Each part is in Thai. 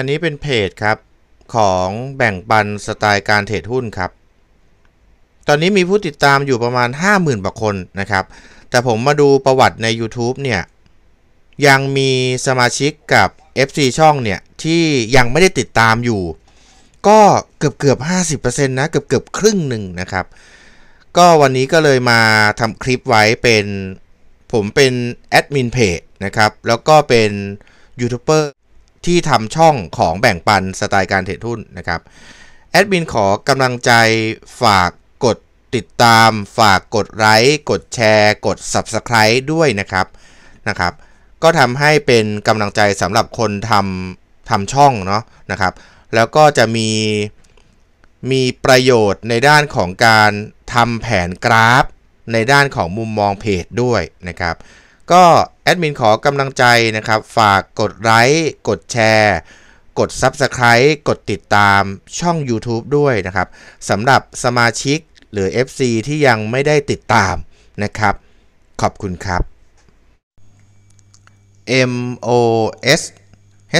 อันนี้เป็นเพจครับ ของแบ่งปันสไตล์การเทรดหุ้นครับ ตอนนี้มีผู้ติดตามอยู่ประมาณ 50,000กว่าคนนะครับ แต่ผมมาดูประวัติใน YouTube เนี่ย ยังมีสมาชิกกับ FC ช่องเนี่ย ที่ยังไม่ได้ติดตามอยู่ ก็เกือบเกือบ 50%นะ เกือบเกือบครึ่งหนึ่งนะครับ ก็วันนี้ก็เลยมาทำคลิปไว้เป็นผมเป็นแอดมินเพจนะครับ แล้วก็เป็นยูทูบเบอร์ที่ทำช่องของแบ่งปันสไตล์การเทรดหุ้นนะครับแอดมินขอกำลังใจฝากกดติดตามฝากกดไลค์กดแชร์ กด Subscribe ด้วยนะครับนะครับก็ทำให้เป็นกำลังใจสำหรับคนทำทำช่องเนาะนะครับ แล้วก็จะมีมีประโยชน์ในด้านของการทำแผนกราฟในด้านของมุมมองเพจด้วยนะครับก็แอดมินขอกำลังใจนะครับ ฝากกดไลค์กดแชร์กด Subscribe กดติดตามช่อง YouTube ด้วยนะครับสำหรับสมาชิกหรือ FC ที่ยังไม่ได้ติดตามนะครับ ขอบคุณครับ M O S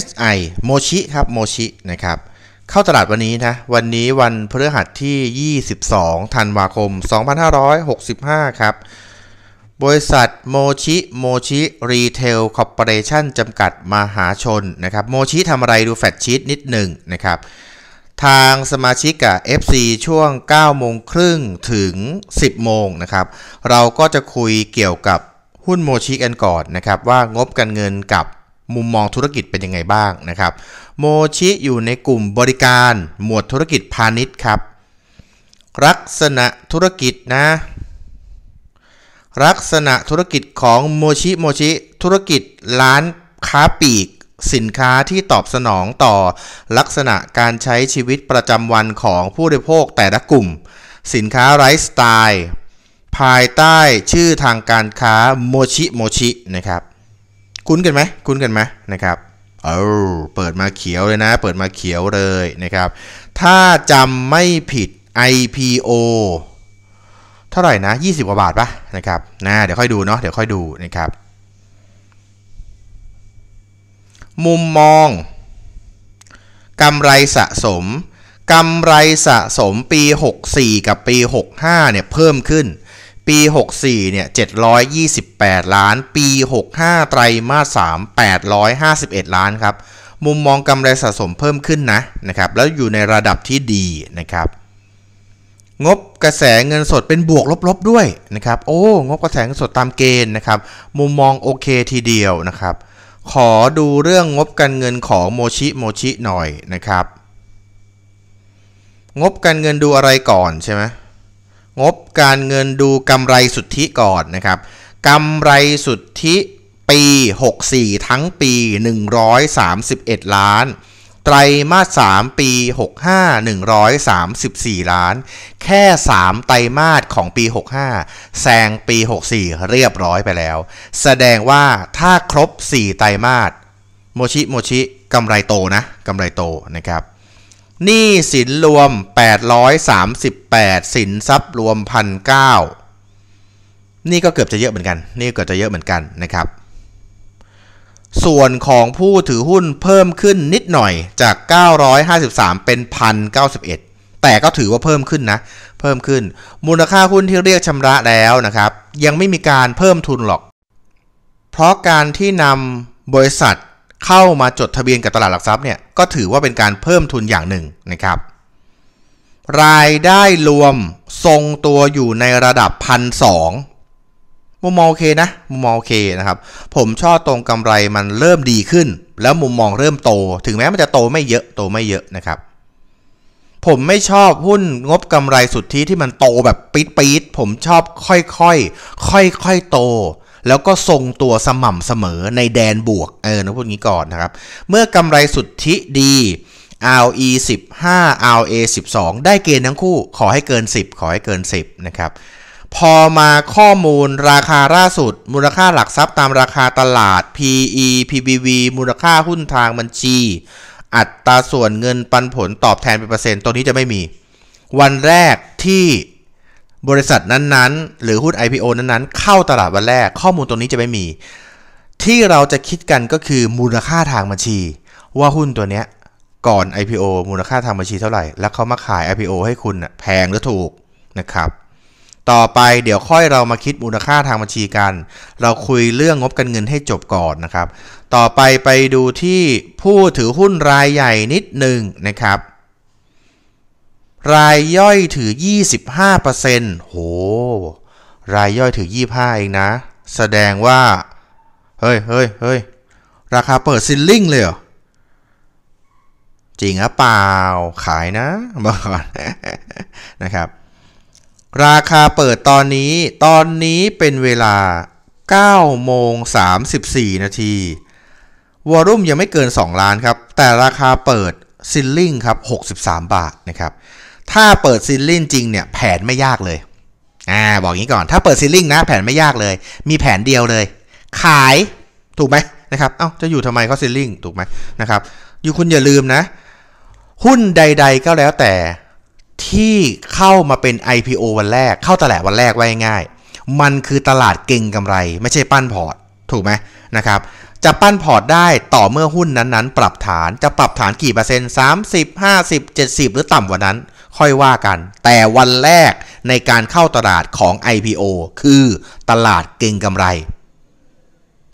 H I โมชิครับโมชินะครับ เข้าตลาดวันนี้นะ วันนี้วันพฤหัสที่ 22ธันวาคม 2565 ครับบริษัทโมชิ โมชิรีเทลคอร์ปอเรชั่นจำกัดมหาชนนะครับโมชิทำอะไรดูแฟชชีตนิดหนึ่งนะครับทางสมาชิกกับ FC ช่วง9โมงครึ่งถึง 10โมงนะครับ เราก็จะคุยเกี่ยวกับหุ้นโมชิกันก่อนนะครับว่างบการเงินกับมุมมองธุรกิจเป็นยังไงบ้างนะครับ โมชิอยู่ในกลุ่มบริการหมวดธุรกิจพาณิชย์ครับ ลักษณะธุรกิจนะลักษณะธุรกิจของโมชิโมชิธุรกิจร้านค้าปลีก สินค้าที่ตอบสนองต่อ ลักษณะการใช้ชีวิตประจำวันของผู้บริโภคแต่ละกลุ่ม สินค้าไลฟ์สไตล์ ภายใต้ชื่อทางการค้าโมชิโมชินะครับคุ้นกันไหมคุ้นกันไหมนะครับเออเปิดมาเขียวเลยนะ เปิดมาเขียวเลยนะครับถ้าจำไม่ผิด IPO เท่าไหร่นะ20กว่าบาทปะนะครับนะ เดี๋ยวค่อยดูเนาะ เดี๋ยวค่อยดูนะครับ มุมมองกำไรสะสมกำไรสะสมปี 64กับปี65เนี่ยเพิ่มขึ้น ปี 64เนี่ย728 ล้าน ปี65ไตรมาส3 851 ล้านครับ มุมมองกำไรสะสมเพิ่มขึ้นนะนะครับ แล้วอยู่ในระดับที่ดีนะครับงบกระแสเงินสดเป็นบวกลบๆด้วยนะครับโอ้งบกระแสเงินสดตามเกณฑ์นะครับมุมมองโอเคทีเดียวนะครับขอดูเรื่องงบการเงินของโมชิโมชิหน่อยนะครับงบการเงินดูอะไรก่อนใช่ไหมงบการเงินดูกำไรสุทธิก่อนนะครับกำไรสุทธิปี 64 ทั้งปี 131 ล้านไตรมาส 3 ปี 65 134 ล้าน แค่ 3 ไตรมาส ของปี 65 แซง ปี 64 เรียบร้อยไปแล้ว แสดงว่า ถ้าครบ 4 ไตรมาส โมชิโมชิ กำไรโต นะ กำไร โต นะครับหนี้สินรวม 838 สิน ทรัพย์ รวม1,900นี่ก็เกือบ จะเยอะเหมือนกัน นี่เกือบจะ เยอะ เหมือนกัน นะครับส่วนของผู้ถือหุ้นเพิ่มขึ้นนิดหน่อยจาก 953 เป็น 1,091 แต่ก็ถือว่าเพิ่มขึ้นนะ เพิ่มขึ้น มูลค่าหุ้นที่เรียกชำระแล้วนะครับยังไม่มีการเพิ่มทุนหรอก เพราะการที่นำบริษัทเข้ามาจดทะเบียนกับตลาดหลักทรัพย์เนี่ย ก็ถือว่าเป็นการเพิ่มทุนอย่างหนึ่งนะครับ รายได้รวมทรงตัวอยู่ในระดับ 1 2 0 0มุมมองโอเคนะมุมมองโอเคนะครับผมชอบตรงกำไรมันเริ่มดีขึ้น แล้วมุมมองเริ่มโต ถึงแม้มันจะโตไม่เยอะโตไม่เยอะนะครับ ผมไม่ชอบหุ้นงบกำไรสุทธิที่มันโตแบบปี๊ดปี๊ดผมชอบค่อยค่อยค่อยค่อยโต แล้วก็ทรงตัวสม่ำเสมอในแดนบวกเออนะพวกนี้ก่อนนะครับ เมื่อกำไรสุทธิดี RE 15 RA 12ได้เกณฑ์ทั้งคู่ขอให้เกิน 10 ขอให้เกิน 10นะครับพอมาข้อมูล ราคาล่าสุด มูลค่าหลักทรัพย์ ตามราคาตลาด PE PBV มูลค่าหุ้นทางบัญชี อัตราส่วนเงินปันผลตอบแทนเป็นเปอร์เซ็นต์ตัวนี้จะไม่มี วันแรกที่บริษัทนั้นๆ หรือหุ้น IPO นั้นๆเข้าตลาดวันแรก ข้อมูลตัวนี้จะไม่มี ที่เราจะคิดกันก็คือมูลค่าทางบัญชี ว่าหุ้นตัวเนี้ยก่อน IPO มูลค่าทางบัญชีเท่าไหร่แล้วเขามาขาย IPO ให้คุณแพงหรือถูกนะครับต่อไปเดี๋ยวค่อยเรามาคิดมูลค่าทางบัญชีกัน เราคุยเรื่องงบการเงินให้จบก่อนนะครับ ต่อไปไปดูที่ผู้ถือหุ้นรายใหญ่นิดหนึ่งนะครับ รายย่อยถือ 25%โห รายย่อยถือ 25 เองนะ แสดงว่า เฮ้ย เฮ้ย เฮ้ยราคาเปิดซิลลิ่งเลยเหรอ จริงหรือเปล่า ขายนะบอกก่อนนะครับราคาเปิดตอนนี้ ตอนนี้เป็นเวลา9โมง34นาทีวอลุ่มยังไม่เกิน 2 ล้านครับ แต่ราคาเปิดซิลลิงครับ63 บาทนะครับ ถ้าเปิดซิลลิงจริงเนี่ย แผนไม่ยากเลย อ่าบอกงี้ก่อนถ้าเปิดซิลลิงนะ แผนไม่ยากเลย มีแผนเดียวเลย ขายถูกไหมนะครับ เอ้า จะอยู่ทำไมเขาซิลลิงถูกไหมนะครับอยู่คุณอย่าลืมนะ หุ้นใดๆก็แล้วแต่ที่เข้ามาเป็น IPO วันแรกเข้าตลาดวันแรกไว้ง่ายมันคือตลาดเก่งกำไร ไม่ใช่ปั้นพอร์ต ถูกไหมนะครับ จะปั้นพอร์ตได้ต่อเมื่อหุ้นนั้นๆ ปรับฐานจะปรับฐานกี่เปอร์เซ็นต์30 50 70 หรือต่ำกว่านั้น ค่อยว่ากัน แต่วันแรกในการเข้าตลาดของ IPO คือตลาดเก่งกำไร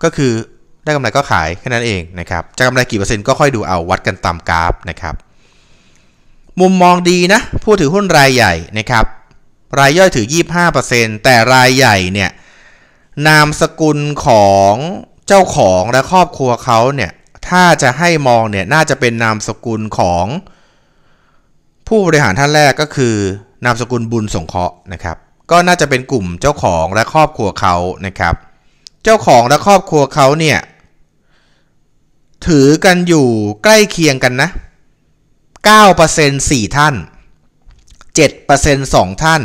ก็คือได้กำไรก็ขายแค่นั้นเองนะครับจะกำไรกี่เปอร์เซ็นต์ก็ค่อยดูเอาวัดกันตามกราฟนะครับมุมมองดีนะ ผู้ถือหุ้นรายใหญ่นะครับ รายย่อยถือ25%แต่รายใหญ่เนี่ยนามสกุลของเจ้าของและครอบครัวเขาเนี่ยถ้าจะให้มองเนี่ยน่าจะเป็นนามสกุลของ ผู้บริหารท่านแรกก็คือ นามสกุลบุญสงเคราะห์นะครับ ก็น่าจะเป็นกลุ่มเจ้าของและครอบครัวเขานะครับ เจ้าของและครอบครัวเขาเนี่ยถือกันอยู่ใกล้เคียงกันนะ9% 4 ท่าน 7% 2 ท่าน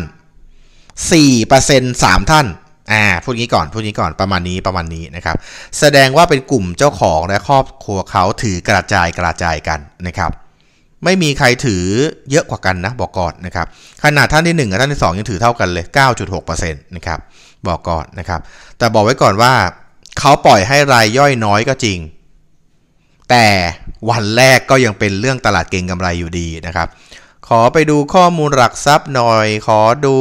4% 3 ท่าน อ่าพูดงี้ก่อนพูดงี้ก่อนประมาณนี้ ประมาณนี้นะครับ แสดงว่าเป็นกลุ่มเจ้าของและครอบครัวเขาถือกระจายกระจายกันนะครับ ไม่มีใครถือเยอะกว่ากันนะ บอกก่อนนะครับ ขนาดท่านที่1กับท่านที่ 2 ยังถือเท่ากันเลย 9.6%นะครับบอกก่อนนะครับ แต่บอกไว้ก่อนว่า เขาปล่อยให้รายย่อยน้อยก็จริงแต่วันแรกก็ยังเป็นเรื่องตลาดเก่งกำไรอยู่ดีนะครับ ขอไปดูข้อมูลหลักทรัพย์หน่อย ขอดู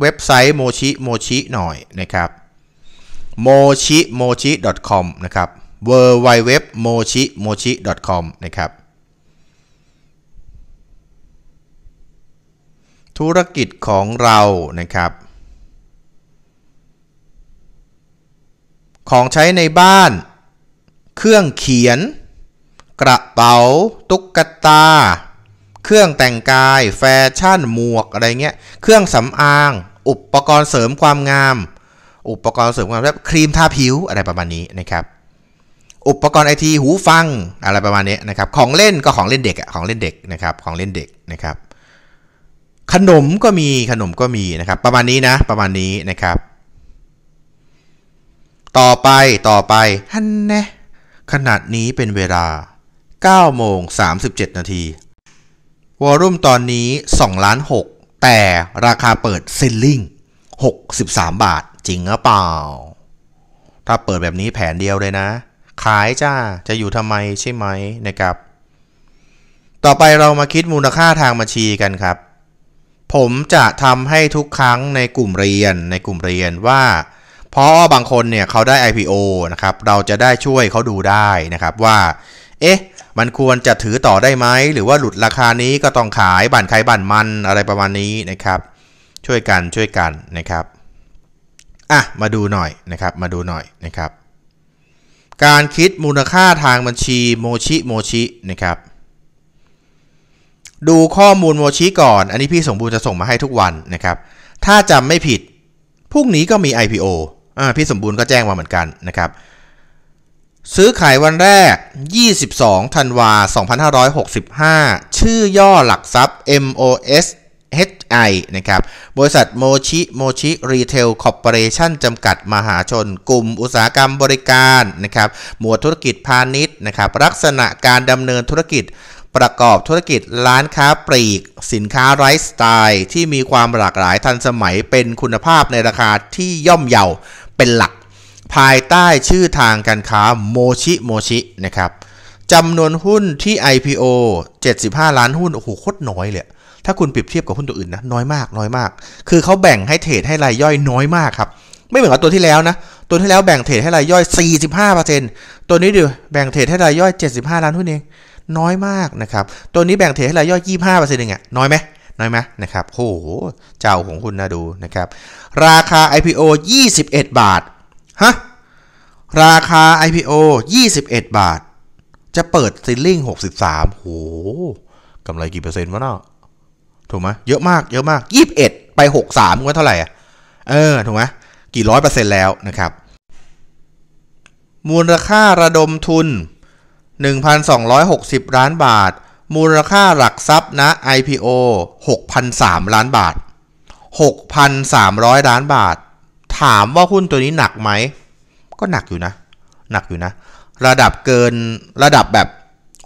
เว็บไซต์โมชิโมชิหน่อยนะครับโมชิโมชิ .com นะครับ w w w m o c h i m o c h i c o m นะครับธุรกิจของเรานะครับ ของใช้ในบ้านเครื่องเขียนกระเป๋าตุ๊กตา เครื่องแต่งกาย แฟชั่นหมวกอะไรเงี้ยเครื่องสำอาง อุปกรณ์เสริมความงาม อุปกรณ์เสริมความงามครีมทาผิวอะไรประมาณนี้นะครับอุปกรณ์ไอทีหูฟังอะไรประมาณนี้นะครับของเล่นก็ของเล่นเด็กอะของเล่นเด็กนะครับของเล่นเด็กนะครับ ขนมก็มีขนมก็มีนะครับประมาณนี้นะประมาณนี้นะครับ ต่อไปต่อไปฮันแนขนาดนี้เป็นเวลา9โมง 37 นาทีวอลุ่มตอนนี้2ล้าน6 แต่ราคาเปิดเซลลิง63 บาท จริงหรือเปล่า ถ้าเปิดแบบนี้แผนเดียวเลยนะ ขายจ้าจะอยู่ทำไมใช่ไหมนะครับ ต่อไปเรามาคิดมูลค่าทางบัญชีกันครับ ผมจะทำให้ทุกครั้งในกลุ่มเรียนในกลุ่มเรียนว่าเพราะบางคนเนี่ยเขาได้ IPO นะครับเราจะได้ช่วยเขาดูได้นะครับว่าเอ๊ะมันควรจะถือต่อได้ไหมหรือว่าหลุดราคานี้ก็ต้องขายบ้านขครบ้านมันอะไรประมาณนี้นะครับ ช่วยกันช่วยกันนะครับอ่ะมาดูหน่อยนะครับ มาดูหน่อยนะครับ การคิดมูลค่าทางบัญชีโมชิโมชินะครับดูข้อมูลโมชิก่อน อันนี้พี่สมบูรณ์จะส่งมาให้ทุกวันนะครับ ถ้าจำไม่ผิด พรุ่งนี้ก็มี IPO อ่าพี่สมบูรณ์ก็แจ้งมาเหมือนกันนะครับซื้อขายวันแรก 22ธันวา2565 ชื่อย่อหลักทรัพย์ MOS HI นะครับ บริษัทโมชิโมชิรีเทลคอร์ปอเรชั่นจำกัดมหาชนกลุ่มอุตสาหกรรมบริการนะครับ หมวดธุรกิจพาณิชย์นะครับลักษณะการดำเนินธุรกิจ ประกอบธุรกิจร้านค้าปลีก สินค้าไลฟ์สไตล์ ที่มีความหลากหลายทันสมัยเป็นคุณภาพในราคาที่ย่อมเยาเป็นหลักภายใต้ชื่อทางการค้าโมชิโมชินะครับจำนวนหุ้นที่ IPO 75ล้านหุ้น โอ้โหโคตรน้อยเลยถ้าคุณเปรียบเทียบกับหุ้นตัวอื่นนะ น้อยมาก น้อยมาก คือเขาแบ่งให้เทรดให้รายย่อยน้อยมากครับ ไม่เหมือนกับตัวที่แล้วนะ ตัวที่แล้วแบ่งเทรดให้รายย่อย45%ตัวนี้ดวแบ่งเทรดให้รายย่อย 75 ล้านหุ้นเอง น้อยมากนะครับ ตัวนี้แบ่งเทรดให้รายย่อย 25%เองอะน้อยไหมน้อยไหมนะครับโหเจ้าของคุณนะดูนะครับราคา IPO 21 บาทฮะ ราคา IPO 21 บาท จะเปิดซิลลิ่ง 63โหกำไรกี่เปอร์เซ็นต์วะเนาะถูกไหมเยอะมากเยอะมาก 21 ไป 63ก็เท่าไหร่อะเออ ถูกไหมกี่ร้อยเปอร์เซ็นต์แล้วนะครับ มูลค่าระดมทุน 1,260ล้านบาท มูลค่าหลักทรัพย์นะ IPO 6,003ล้านบาท 6,300ล้านบาทถามว่าหุ้นตัวนี้หนักไหม ก็หนักอยู่นะ หนักอยู่นะ ระดับเกินระดับแบบ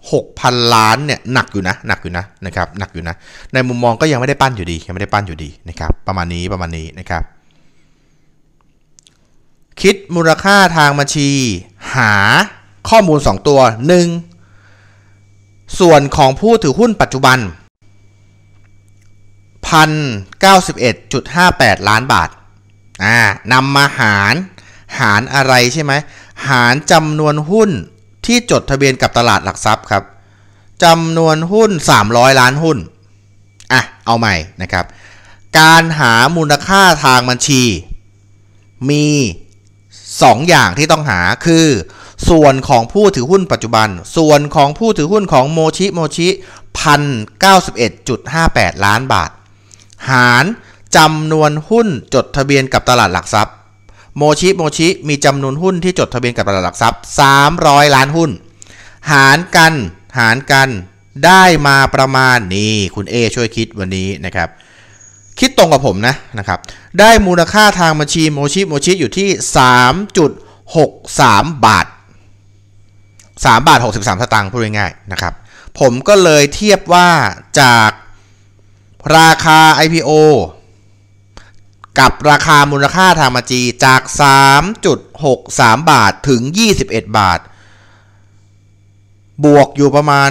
6,000 ล้านเนี่ยหนักอยู่นะ หนักอยู่นะนะครับ หนักอยู่นะ ในมุมมองก็ยังไม่ได้ปั้นอยู่ดี ยังไม่ได้ปั้นอยู่ดีนะครับ ประมาณนี้ประมาณนี้นะครับ คิดมูลค่าทางบัญชีหาข้อมูล 2 ตัว 1. ส่วนของผู้ถือหุ้นปัจจุบัน1,091.58 ล้านบาท่านำมาหารหารอะไรใช่ไหมหารจำนวนหุ้นที่จดทะเบียนกับตลาดหลักทรัพย์ครับจำนวนหุ้น 300 ล้านหุ้นอ่ะเอาใหม่นะครับ การหามูลค่าทางบัญชี มี 2 อย่างที่ต้องหาคือ ส่วนของผู้ถือหุ้นปัจจุบัน ส่วนของผู้ถือหุ้นของโมชิโมชิพันเก้าสิบเอ็ดจุดห้าแปดล้านบาท หารจำนวนหุ้นจดทะเบียนกับตลาดหลักทรัพย์โมชิโมชิมีจำนวนหุ้นที่จดทะเบียนกับตลาดหลักทรัพย์ 300 ล้านหุ้น หารกันหารกันได้มาประมาณนี้คุณเอช่วยคิดวันนี้นะครับ คิดตรงกับผมนะนะครับได้มูลค่าทางบัญชีโมชิโมชิอยู่ที่ 3.63 บาท 3 บาท 63สตางค์พูดง่ายๆนะครับผมก็เลยเทียบว่าจากราคา IPO กับราคามูลค่าธามจีจาก 3.63 บาทถึง 21 บาท บวกอยู่ประมาณ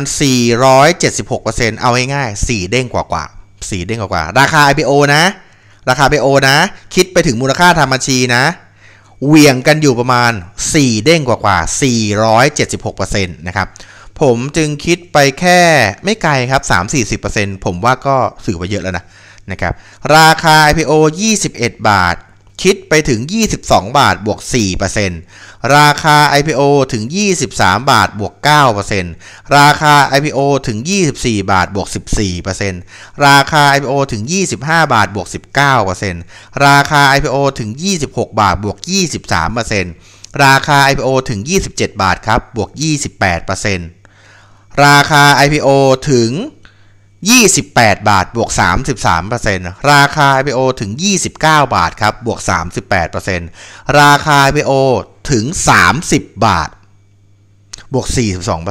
476%เอาง่ายๆ4 เด้งกว่าๆ4เด้งกว่า ๆ ราคา IPO นะราคา IPO นะคิดไปถึงมูลค่าธามจีนะเวียงกันอยู่ประมาณ 4 เด้งกว่า ๆ 476%นะครับผมจึงคิดไปแค่ไม่ไกลครับ 3-40%ผมว่าก็สื่อไปเยอะแล้วนะนะครับราคา IPO 21 บาท คิดไปถึง 22 บาทบวก4%ราคา IPO ถึง 23 บาทบวก9%ราคา IPO ถึง 24 บาทบวก14%ราคา IPO ถึง 25 บาทบวก19%ราคา IPO ถึง 26 บาทบวก23%ราคา IPO ถึง 27 บาทครับบวก28%ราคา IPO ถึง28 บาทบวก 33%ราคา IPO ถึง 29 บาทครับบวก 38%ราคา IPO ถึง 30 บาท บวก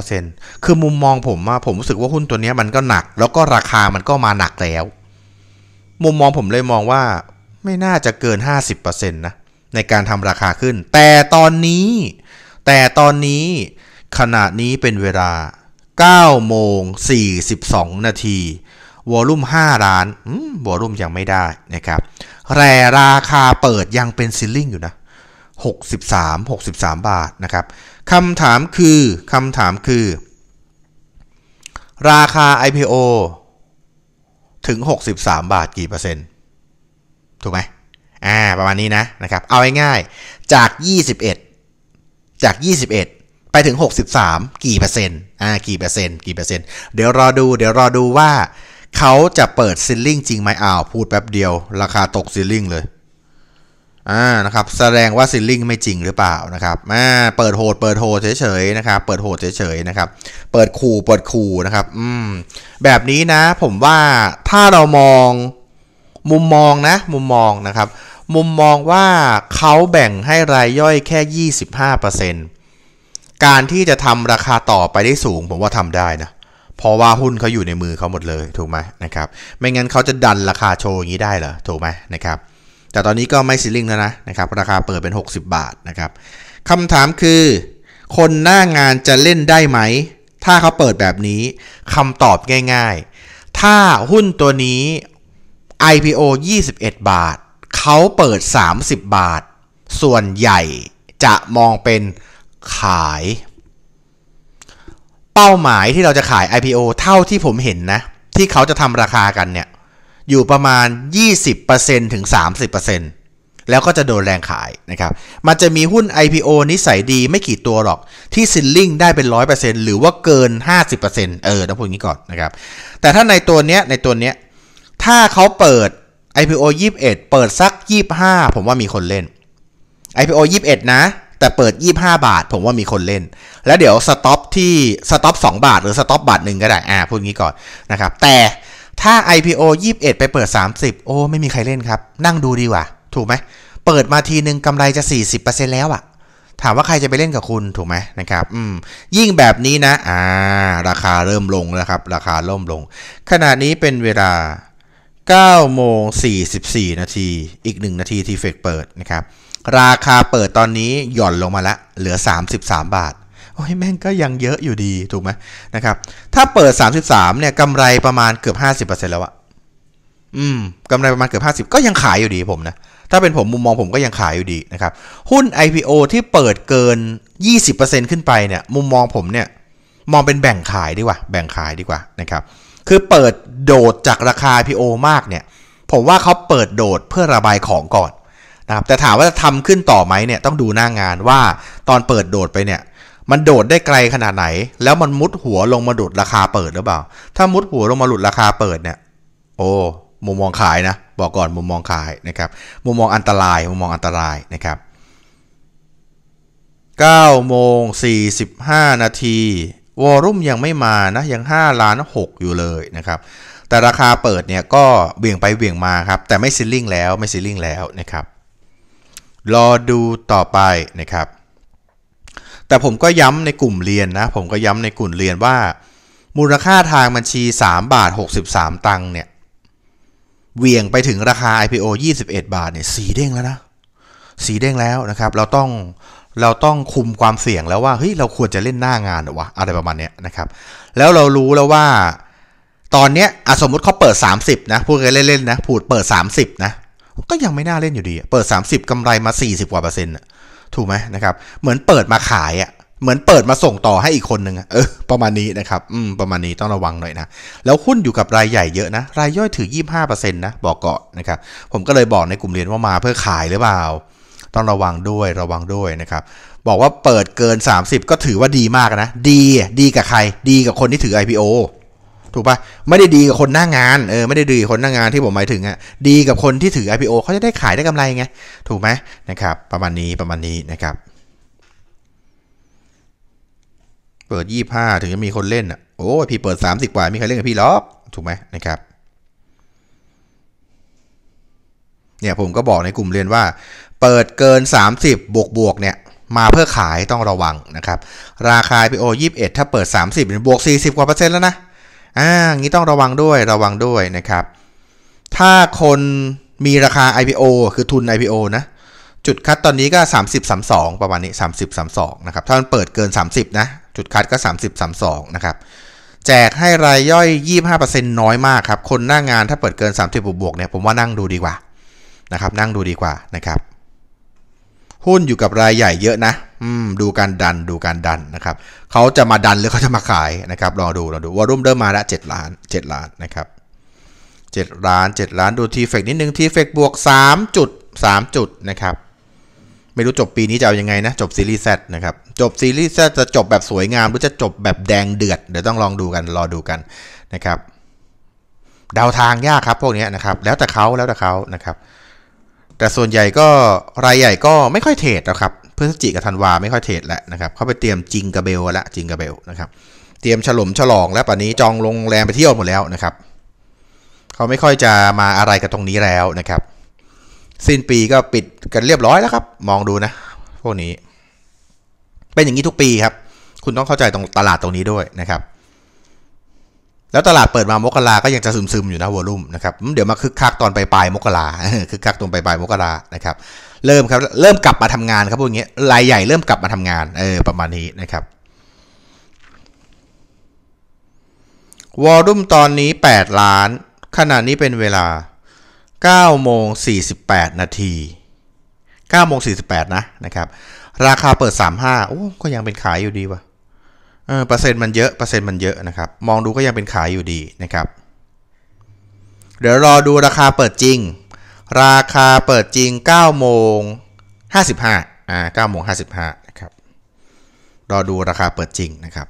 42%คือมุมมองผมอาผมรู้สึกว่าหุ้นตัวนี้มันก็หนัก แล้วก็ราคามันก็มาหนักแล้ว มุมมองผมเลยมองว่าไม่น่าจะเกิน 50%นะ ในการทำราคาขึ้น แต่ตอนนี้ แต่ตอนนี้ขณะนี้เป็นเวลา9โมง42นาที วอลุ่ม5ล้านวอลุ่มยังไม่ได้นะครับ แร่ราคาเปิดยังเป็นซิลลิ่งอยู่นะ63 63 บาทนะครับ คำถามคือ คำถามคือ ราคา IPO ถึง 63 บาทกี่เปอร์เซ็นต์ ถูกไหม อ่า ประมาณนี้นะนะครับ เอาง่ายๆ จาก 21 จาก 21ไปถึง 63 กี่เปอร์เซ็นต์ อ่า กี่เปอร์เซ็นต์ กี่เปอร์เซ็นต์ เดี๋ยวรอดู เดี๋ยวรอดูว่าเขาจะเปิดซิลลิงจริงไหมอ้าว พูดแป๊บเดียว ราคาตกซิลลิงเลย อ่า นะครับ แสดงว่าซิลลิงไม่จริงหรือเปล่านะครับมาเปิดโหดเปิดโหดเฉยๆนะครับ เปิดโหดเฉยๆนะครับ เปิดขู่ เปิดขู่นะครับ อืมแบบนี้นะ ผมว่าถ้าเรามองมุมมองนะ มุมมองนะครับ มุมมองว่าเขาแบ่งให้รายย่อยแค่ 25%เการที่จะทำราคาต่อไปได้สูง ผมว่าทำได้นะเพราะว่าหุ้นเขาอยู่ในมือเขาหมดเลยถูกไหมนะครับไม่งั้นเขาจะดันราคาโชว์อย่างนี้ได้เหรอถูกไหมนะครับแต่ตอนนี้ก็ไม่ซิลลิงแล้วนะนะครับราคาเปิดเป็น 60 บาทนะครับคำถามคือคนหน้างานจะเล่นได้ไหม ถ้าเขาเปิดแบบนี้คำตอบง่ายๆ ถ้าหุ้นตัวนี้ IPO 21 บาท เขาเปิด 30 บาท ส่วนใหญ่จะมองเป็นขาย เป้าหมายที่เราจะขาย IPO เท่าที่ผมเห็นนะ ที่เขาจะทำราคากันเนี่ย อยู่ประมาณ 20%ถึง 30%แล้วก็จะโดนแรงขายนะครับ มันจะมีหุ้น IPO นิสัยดีไม่กี่ตัวหรอกที่ซิลลิงได้เป็น 100%หรือว่าเกิน 50%เออ ต้องพูดงี้ก่อนนะครับ แต่ถ้าในตัวเนี้ยในตัวเนี้ย ถ้าเขาเปิด IPO 21 เปิดสัก 25 ผมว่ามีคนเล่น IPO 21 นะแต่เปิด 25 บาท ผมว่ามีคนเล่น แล้วเดี๋ยวสต็อปที่สต็อป 2 บาท หรือสต็อปบาทหนึ่งก็ได้ อ่า พูดงี้ก่อนนะครับ แต่ถ้า IPO 21 ไปเปิด 30 โอ้ไม่มีใครเล่นครับ นั่งดูดีกว่า ถูกไหม เปิดมาทีหนึ่งกำไรจะ 40%แล้วอะถามว่าใครจะไปเล่นกับคุณ ถูกไหมนะครับ อืม ยิ่งแบบนี้นะ อ่า ราคาเริ่มลงแล้วครับ ราคาเริ่มลง ขณะนี้เป็นเวลา9โมง44 นาที อีก 1นาทีทีเฟกเปิดนะครับราคาเปิดตอนนี้หย่อนลงมาละเหลือ 33 บาทโอ้ยแม่งก็ยังเยอะอยู่ดีถูกไหมนะครับ ถ้าเปิด 33เนี่ยกำไรประมาณเกือบ 50%แล้วอะอืมกำไรประมาณเกือบ50ก็ยังขายอยู่ดีผมนะถ้าเป็นผมมุมมองผมก็ยังขายอยู่ดีนะครับ หุ้น IPO ที่เปิดเกิน 20%ขึ้นไปเนี่ย มุมมองผมเนี่ย มองเป็นแบ่งขายดีกว่า แบ่งขายดีกว่านะครับคือเปิดโดดจากราคา IPO มากเนี่ย ผมว่าเขาเปิดโดดเพื่อระบายของก่อนนะครับแต่ถามว่าจะทำขึ้นต่อไหมเนี่ยต้องดูหน้างานว่าตอนเปิดโดดไปเนี่ย มันโดดได้ไกลขนาดไหน แล้วมันมุดหัวลงมาดุดราคาเปิดหรือเปล่า ถ้ามุดหัวลงมาหลุดราคาเปิดเนี่ย โอ้ มุมมองขายนะ บอกก่อนมุมมองขายนะครับมุมมองอันตรายมุมมองอันตรายนะครับ9โมง45นาทีวอลุ่มยังไม่มานะยัง5ล้าน6อยู่เลยนะครับ แต่ราคาเปิดเนี่ยก็เบี่ยงไปเบี่ยงมาครับแต่ไม่ซิลลิ่งแล้วไม่ซิลลิ่งแล้วนะครับรอดูต่อไปนะครับ แต่ผมก็ย้ำในกลุ่มเรียนนะ ผมก็ย้ำในกลุ่มเรียนว่า มูลค่าทางบัญชี3บาท63 ตังค์เนี่ยเวี่ยงไปถึงราคา IPO 21 บาทเนี่ยสีเด้งแล้วนะสีเด้งแล้วนะครับเราต้องเราต้องคุมความเสี่ยงแล้วว่าเฮ้ยเราควรจะเล่นหน้างานหรอวะอะไรประมาณนี้นะครับ แล้วเรารู้แล้วว่าตอนเนี้ยสมมติเขาเปิด 30นะพูดกันเล่นๆนะพูดเปิด 30นะก็ยังไม่น่าเล่นอยู่ดี เปิด 30กำไรมา 40กว่าเปอร์เซ็นต์ถูกไหมนะครับ เหมือนเปิดมาขายอ่ะ เหมือนเปิดมาส่งต่อให้อีกคนหนึ่งเออ ประมาณนี้นะครับ อืม ประมาณนี้ต้องระวังหน่อยนะ แล้วหุ้นอยู่กับรายใหญ่เยอะนะ รายย่อยถือ 25%นะ บอกเกาะนนะครับ ผมก็เลยบอกในกลุ่มเรียนว่ามาเพื่อขายหรือเปล่า ต้องระวังด้วย ระวังด้วยนะครับ บอกว่าเปิดเกิน 30 ก็ถือว่าดีมากนะ ดีดีกับใคร ดีกับคนที่ถือ IPO ถูกปะไม่ได้ดีกับคนหน้างงานเออไม่ได้ดีคนหน้างงานที่ผมหมายถึงอะดีกับคนที่ถือ IPO เขาจะได้ขายได้กำไรไงถูกไหมนะครับประมาณนี้ประมาณนี้นะครับ เปิดยี่ห้าถึงจะมีคนเล่นอะโอ้พี่เปิด 30กว่ามีใครเล่นกับพี่ล็อกถูกไหมนะครับเนี่ยผมก็บอกในกลุ่มเรียนว่า เปิดเกิน 30 บวกบวกเนี่ยมาเพื่อขายต้องระวังนะครับราคา IPO 21 ถ้าเปิด 30เป็นบวก 40กว่าเปอร์เซ็นต์แล้วนะอ่างี้ต้องระวังด้วยระวังด้วยนะครับ ถ้าคนมีราคา IPO คือทุน IPO นะ จุดคัดตอนนี้ก็ 30 32 ประมาณนี้30 32นะครับถ้ามันเปิดเกิน 30นะจุดคัดก็ 30 32 นะครับ แจกให้รายย่อย 25%น้อยมากครับคนหน้างงานถ้าเปิดเกิน 30บวกเนี่ยผมว่านั่งดูดีกว่านะครับ นั่งดูดีกว่านะครับหุ้นอยู่กับรายใหญ่เยอะนะดูการดัน ดูการดันนะครับ เขาจะมาดันหรือเขาจะมาขายนะครับลองดูลองดูวอรุ่มเริ่มมาะลจ็ดล้าน 7 ล้านนะครับ 7 ล้าน 7 ล้านดูทีเฟกนิดนึง ทีเฟกบวก3จุด3จุดนะครับ ไม่รู้จบปีนี้จะเอายังไงนะ จบซีรีส์แซนะครับ จบซีรีส์แซจะจบแบบสวยงามหรือจะจบแบบแดงเดือด เดี๋ยวต้องลองดูกัน รอดูกันนะครับเดาทางยากครับพวกนี้นะครับ แล้วแต่เขาแล้วแต่เขานะครับแต่ส่วนใหญ่ก็รายใหญ่ก็ไม่ค่อยเทรดนะครับเพืฤสจิกับธันวาไม่ค่อยเทรดแล้วนะครับเขาไปเตรียมจิงกระเบลแล้วจิงกระเบลนะครับ เตรียมฉลมฉลองแล้วป่านนี้จองโรงแรมไปเที่ยวหมดแล้วนะครับเขาไม่ค่อยจะมาอะไรกับตรงนี้แล้วนะครับ สิ้นปีก็ปิดกันเรียบร้อยแล้วครับ มองดูนะพวกนี้ เป็นอย่างนี้ทุกปีครับ คุณต้องเข้าใจตรงตลาดตรงนี้ด้วยนะครับแล้วตลาดเปิดมามกราก็ยังจะซึมๆอยู่นะวอลุ่มนะครับเดี๋ยวมาคึกคักตอนปลายๆมกราคึกคักตรงปลายๆมกรานะครับเริ่มครับเริ่มกลับมาทำงานครับพวกนี้รายใหญ่เริ่มกลับมาทำงานเออประมาณนี้นะครับวอลุ่มตอนนี้ 8 ล้านขณะนี้เป็นเวลา9โมง48 นาที9โมง48นะ นะครับ ราคาเปิด 35โอ้ก็ยังเป็นขายอยู่ดีวะ่ะเปอร์เซ็นต์มันเยอะเปอร์เซ็นต์มันเยอะนะครับมองดูก็ยังเป็นขายอยู่ดีนะครับ เดี๋ยวรอดูราคาเปิดจริง ราคาเปิดจริง 9โมง55อ่า9โมง55นะครับรอดูราคาเปิดจริงนะครับ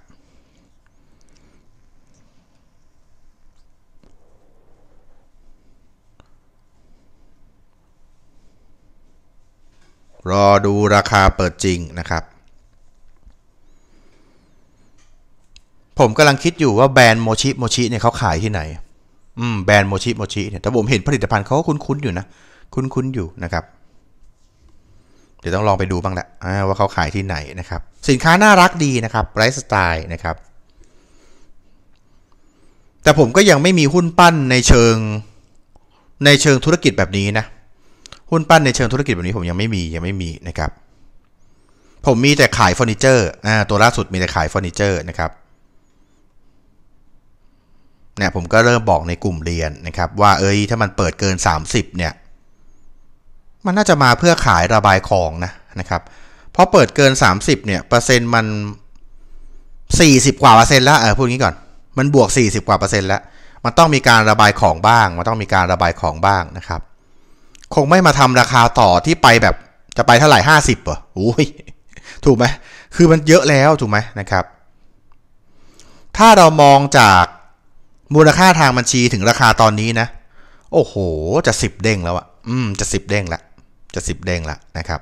รอดูราคาเปิดจริงนะครับผมกำลังคิดอยู่ว่าแบรนด์โมชิโมชิเนี่ยเขาขายที่ไหน อืมแบรนด์โมชิโมชิเนี่ยแต่ผมเห็นผลิตภัณฑ์เขาก็คุ้นๆอยู่นะคุ้นๆอยู่นะครับ เดี๋ยวต้องลองไปดูบ้างแหละว่าเขาขายที่ไหนนะครับ สินค้าน่ารักดีนะครับไลฟ์สไตล์นะครับ แต่ผมก็ยังไม่มีหุ้นปั้นในเชิงในเชิงธุรกิจแบบนี้นะหุ้นปั้นในเชิงธุรกิจแบบนี้ผมยังไม่มียังไม่มีนะครับ ผมมีแต่ขายเฟอร์นิเจอร์ตัวล่าสุดมีแต่ขายเฟอร์นิเจอร์นะครับเนี่ยผมก็เริ่มบอกในกลุ่มเรียนนะครับ ว่า เอ้ย ถ้ามันเปิดเกิน30เนี่ย มันน่าจะมาเพื่อขายระบายของนะนะครับพอเปิดเกิน30เนี่ยเปอร์เซ็นต์มัน40กว่าเปอร์เซ็นต์แล้วเออพูดงี้ก่อน มันบวก40กว่าเปอร์เซ็นต์แล้วมันต้องมีการระบายของบ้างมันต้องมีการระบายของบ้างนะครับ คงไม่มาทำราคาต่อที่ไปแบบจะไปเท่าไหร่ห้าสิบเหรออุ้ยถูกไหมคือมันเยอะแล้วถูกไหมนะครับ ถ้าเรามองจากมูลค่าทางบัญชีถึงราคาตอนนี้นะ โอ้โห จะสิบเด้งแล้วอะอืมจะสิบเด้งละจะสิบเด้งละนะครับ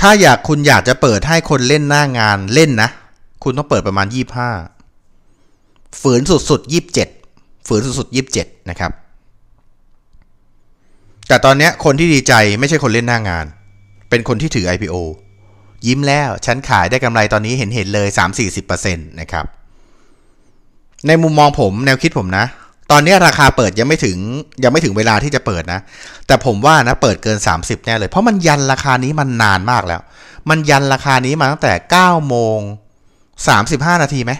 ถ้าอยากคุณอยากจะเปิดให้คนเล่นหน้างานเล่นนะ คุณต้องเปิดประมาณยี่ห้าฝืนสุดสุดยี่บเจ็ดฝืนสุดสุดยี่บเจ็ดนะครับ แต่ตอนนี้คนที่ดีใจไม่ใช่คนเล่นหน้างาน เป็นคนที่ถือ IPO ยิ้มแล้วฉันขายได้กำไรตอนนี้เห็นเห็นเลย 3-40%นะครับในมุมมองผมแนวคิดผมนะ ตอนนี้ราคาเปิดยังไม่ถึงยังไม่ถึงเวลาที่จะเปิดนะ แต่ผมว่านะเปิดเกิน30แน่เลย เพราะมันยันราคานี้มันนานมากแล้ว มันยันราคานี้มาตั้งแต่9โมง35นาทีไหม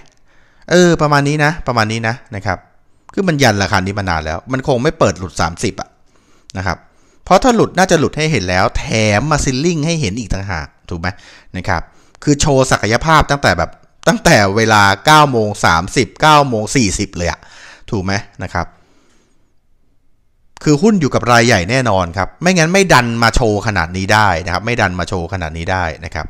เออประมาณนี้นะประมาณนี้นะนะครับ คือมันยันราคานี้มานานแล้ว มันคงไม่เปิดหลุด30อะนะครับเพราะถ้าหลุดน่าจะหลุดให้เห็นแล้ว แถมมาซิลลิ่งให้เห็นอีกต่างหากถูกไหมนะครับ คือโชว์ศักยภาพตั้งแต่แบบตั้งแต่เวลา 9 โมง 30 9 โมง 40 เลยอะถูกไหมนะครับ คือหุ้นอยู่กับรายใหญ่แน่นอนครับ ไม่งั้นไม่ดันมาโชว์ขนาดนี้ได้นะครับ ไม่ดันมาโชว์ขนาดนี้ได้นะครับ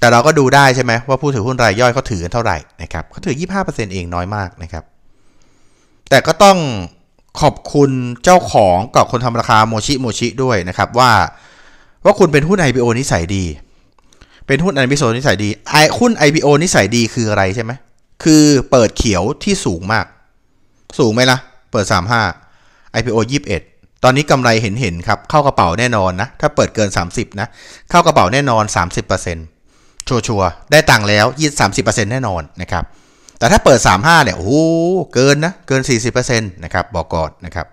แต่เราก็ดูได้ใช่ไหมว่าผู้ถือหุ้นรายย่อยเขาถือเท่าไหร่นะครับเขาถือ 25%เองน้อยมากนะครับ แต่ก็ต้องขอบคุณเจ้าของกับคนทำราคาโมชิโมชิด้วยนะครับว่าว่าคุณเป็นหุ้น IPO นิสัยดีเป็นหุ้น IPO นิสัยดี ไอหุ้น IPO นิสัยดีคืออะไรใช่ไหม คือเปิดเขียวที่สูงมาก สูงไหมละ่ะ เปิด 35 IPO 21 ตอนนี้กำไรเห็นเห็นครับ เข้ากระเป๋าแน่นอนนะ ถ้าเปิดเกิน 30 นะ เข้ากระเป๋าแน่นอน 30%ชัวชัวได้ตังค์แล้วยี่สามสิบเปอร์เซ็นต์แน่นอนนะครับ แต่ถ้าเปิด 35เนี่ย โอ้โหเกินนะ เกิน 40%นะครับ บอกก่อนนะครับ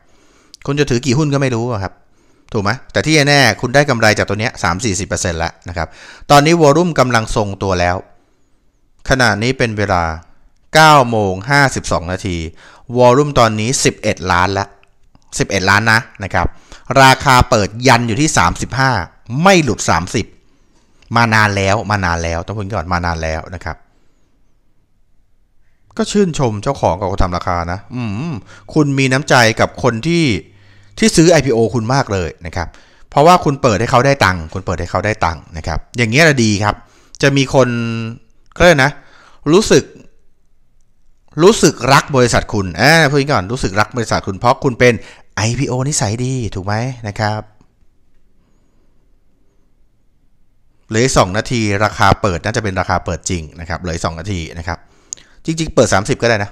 คุณจะถือกี่หุ้นก็ไม่รู้ครับถูกไหมแต่ที่แน่คุณได้กำไรจากตัวเนี้ยสามสี่สิบเปอร์เซ็นต์แล้วนะครับตอนนี้วอลุ่มกำลังทรงตัวแล้วขณะนี้เป็นเวลา9โมง52นาทีวอลุ่มตอนนี้ 11 ล้านละ11ล้านนะนะครับ ราคาเปิดยันอยู่ที่ 35 ไม่หลุด 30 มานานแล้วมานานแล้ว ต้องพูดก่อนมานานแล้วนะครับ ก็ชื่นชมเจ้าของกับคนทำราคานะอืมคุณมีน้ำใจกับคนที่ที่ซื้อ IPO คุณมากเลยนะครับ เพราะว่าคุณเปิดให้เขาได้ตังค์ คุณเปิดให้เขาได้ตังค์นะครับ อย่างเงี้ยดีครับ จะมีคนก็เลยนะ รู้สึก รู้สึกรักบริษัทคุณอ่าพูดก่อน รู้สึกรักบริษัทคุณ เพราะคุณเป็น IPO นิสัยดี ถูกไหมนะครับเหลือสองนาทีราคาเปิดน่าจะเป็นราคาเปิดจริงนะครับเหลือสองนาทีนะครับ จริง ๆ เปิด 30 ก็ได้นะ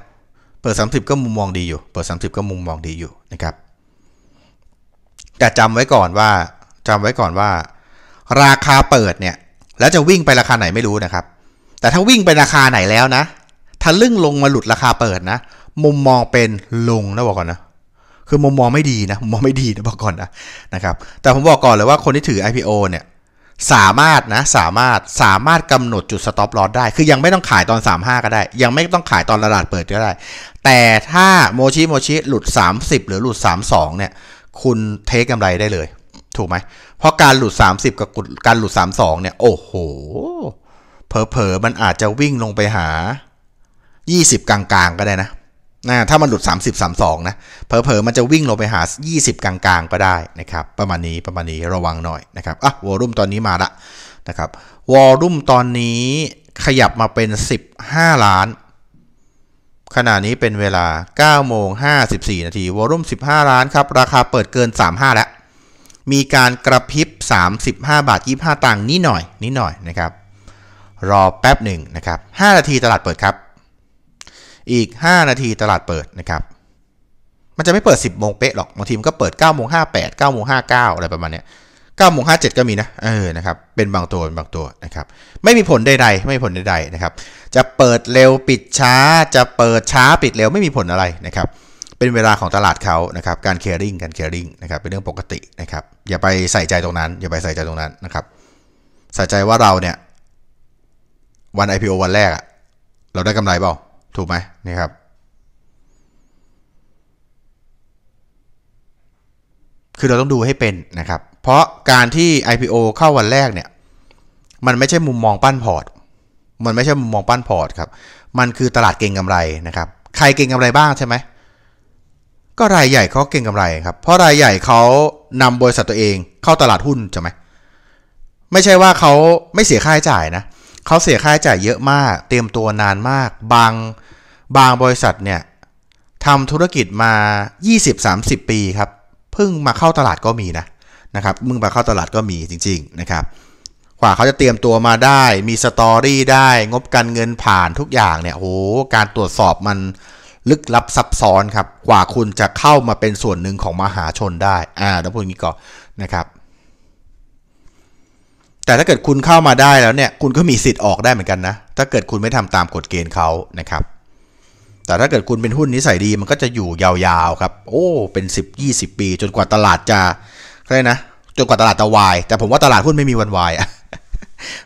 เปิด 30 ก็มุมมองดีอยู่ เปิด30ก็มุมมองดีอยู่นะครับแต่จำไว้ก่อนว่าจำไว้ก่อนว่า ราคาเปิดเนี่ยแล้วจะวิ่งไปราคาไหนไม่รู้นะครับ แต่ถ้าวิ่งไปราคาไหนแล้วนะทะลึ่งลงมาหลุดราคาเปิดนะมุมมองเป็นลงนะบอกก่อนนะคือมุมมองไม่ดีนะมุมมองไม่ดีนะบอกก่อนนะนะครับแต่ผมบอกก่อนเลยว่าคนที่ถือ IPO เนี่ยสามารถนะสามารถสามารถกำหนดจุดสต็อปลอสได้คือยังไม่ต้องขายตอน 35 ก็ได้ ยังไม่ต้องขายตอนตลาดเปิดก็ได้แต่ถ้าโมชิโมชิหลุด30 หรือหลุด 32 เนี่ยคุณเทคกำไรได้เลย ถูกไหมเพราะการหลุด 30 กับ การหลุด 32 เนี่ยโอ้โหเผลอๆ มันอาจจะวิ่งลงไปหา 20 กลางๆ ก็ได้นะนะถ้ามันหลุด 30 32นะเผลอๆ มันจะวิ่งลงไปหา 20 กลางๆ ก็ได้นะครับ ประมาณนี้ประมาณนี้ระวังหน่อยนะครับอ่ะวอลุ่มตอนนี้มาละนะครับ วอลุ่มตอนนี้ขยับมาเป็น 15 ล้านขณะนี้เป็นเวลา9โมง54 นาทีวอลุ่ม 15 ล้าน ครับ ราคาเปิดเกิน 35 แล้ว มีการกระพริบ35 บาท25 ตังค์นิดหน่อยนิดหน่อยนะครับ รอแป๊บหนึ่งนะครับ 5 นาทีตลาดเปิดครับ อีก 5 นาทีตลาดเปิดนะครับ มันจะไม่เปิด 10โมงเป๊ะหรอกบางทีมันก็เปิด9โมง58 9โมง59 อะไรประมาณเนี้ย9โมง57 ก็มีนะเออนะครับเป็นบางตัวเป็นบางตัวนะครับ ไม่มีผลใดๆ ไม่มีผลใดๆนะครับ จะเปิดเร็วปิดช้าจะเปิดช้าปิดเร็ว ไม่มีผลอะไรนะครับ เป็นเวลาของตลาดเขานะครับการเคอร์ริงการเคอร์ริงนะครับ เป็นเรื่องปกตินะครับ อย่าไปใส่ใจตรงนั้น อย่าไปใส่ใจตรงนั้นนะครับใส่ใจว่าเราเนี่ยวัน IPO วันแรกเราได้กำไรเปล่า ถูกไหมนี่ครับ คือเราต้องดูให้เป็นนะครับเพราะการที่ IPO เข้าวันแรกเนี่ยมันไม่ใช่มุมมองปั้นพอร์ต มันไม่ใช่มุมมองปั้นพอร์ตครับมันคือตลาดเก่งกำไรนะครับ ใครเก่งกำไรบ้างใช่ไหม ก็รายใหญ่เขาเก่งกำไรครับ เพราะรายใหญ่เขานำบริษัทตัวเองเข้าตลาดหุ้นใช่ไหมไม่ใช่ว่าเขาไม่เสียค่าใช้จ่ายนะเขาเสียค่าใช้จ่ายเยอะมาก เตรียมตัวนานมาก บาง บางบริษัทเนี่ยทำธุรกิจมา 20-30 ปีครับเพิ่งมาเข้าตลาดก็มีนะนะครับมึงไปเข้าตลาดก็มีจริง ๆนะครับกว่าเขาจะเตรียมตัวมาได้มีสตอรี่ได้ งบการเงินผ่านทุกอย่างเนี่ยโหการตรวจสอบมันลึกลับซับซ้อนครับ กว่าคุณจะเข้ามาเป็นส่วนหนึ่งของมหาชนได้อ่าแล้วพูดงี้ก่อนนะครับ แต่ถ้าเกิดคุณเข้ามาได้แล้วเนี่ย คุณก็มีสิทธิ์ออกได้เหมือนกันนะ ถ้าเกิดคุณไม่ทำตามกฎเกณฑ์เขานะครับ แต่ถ้าเกิดคุณเป็นหุ้นนิสัยดีมันก็จะอยู่ยาวๆครับ โอ้เป็น 10 20 ปี จนกว่าตลาดจะเลยนะ จนกว่าตลาดจะวาย แต่ผมว่าตลาดหุ้นไม่มีวันวายอะ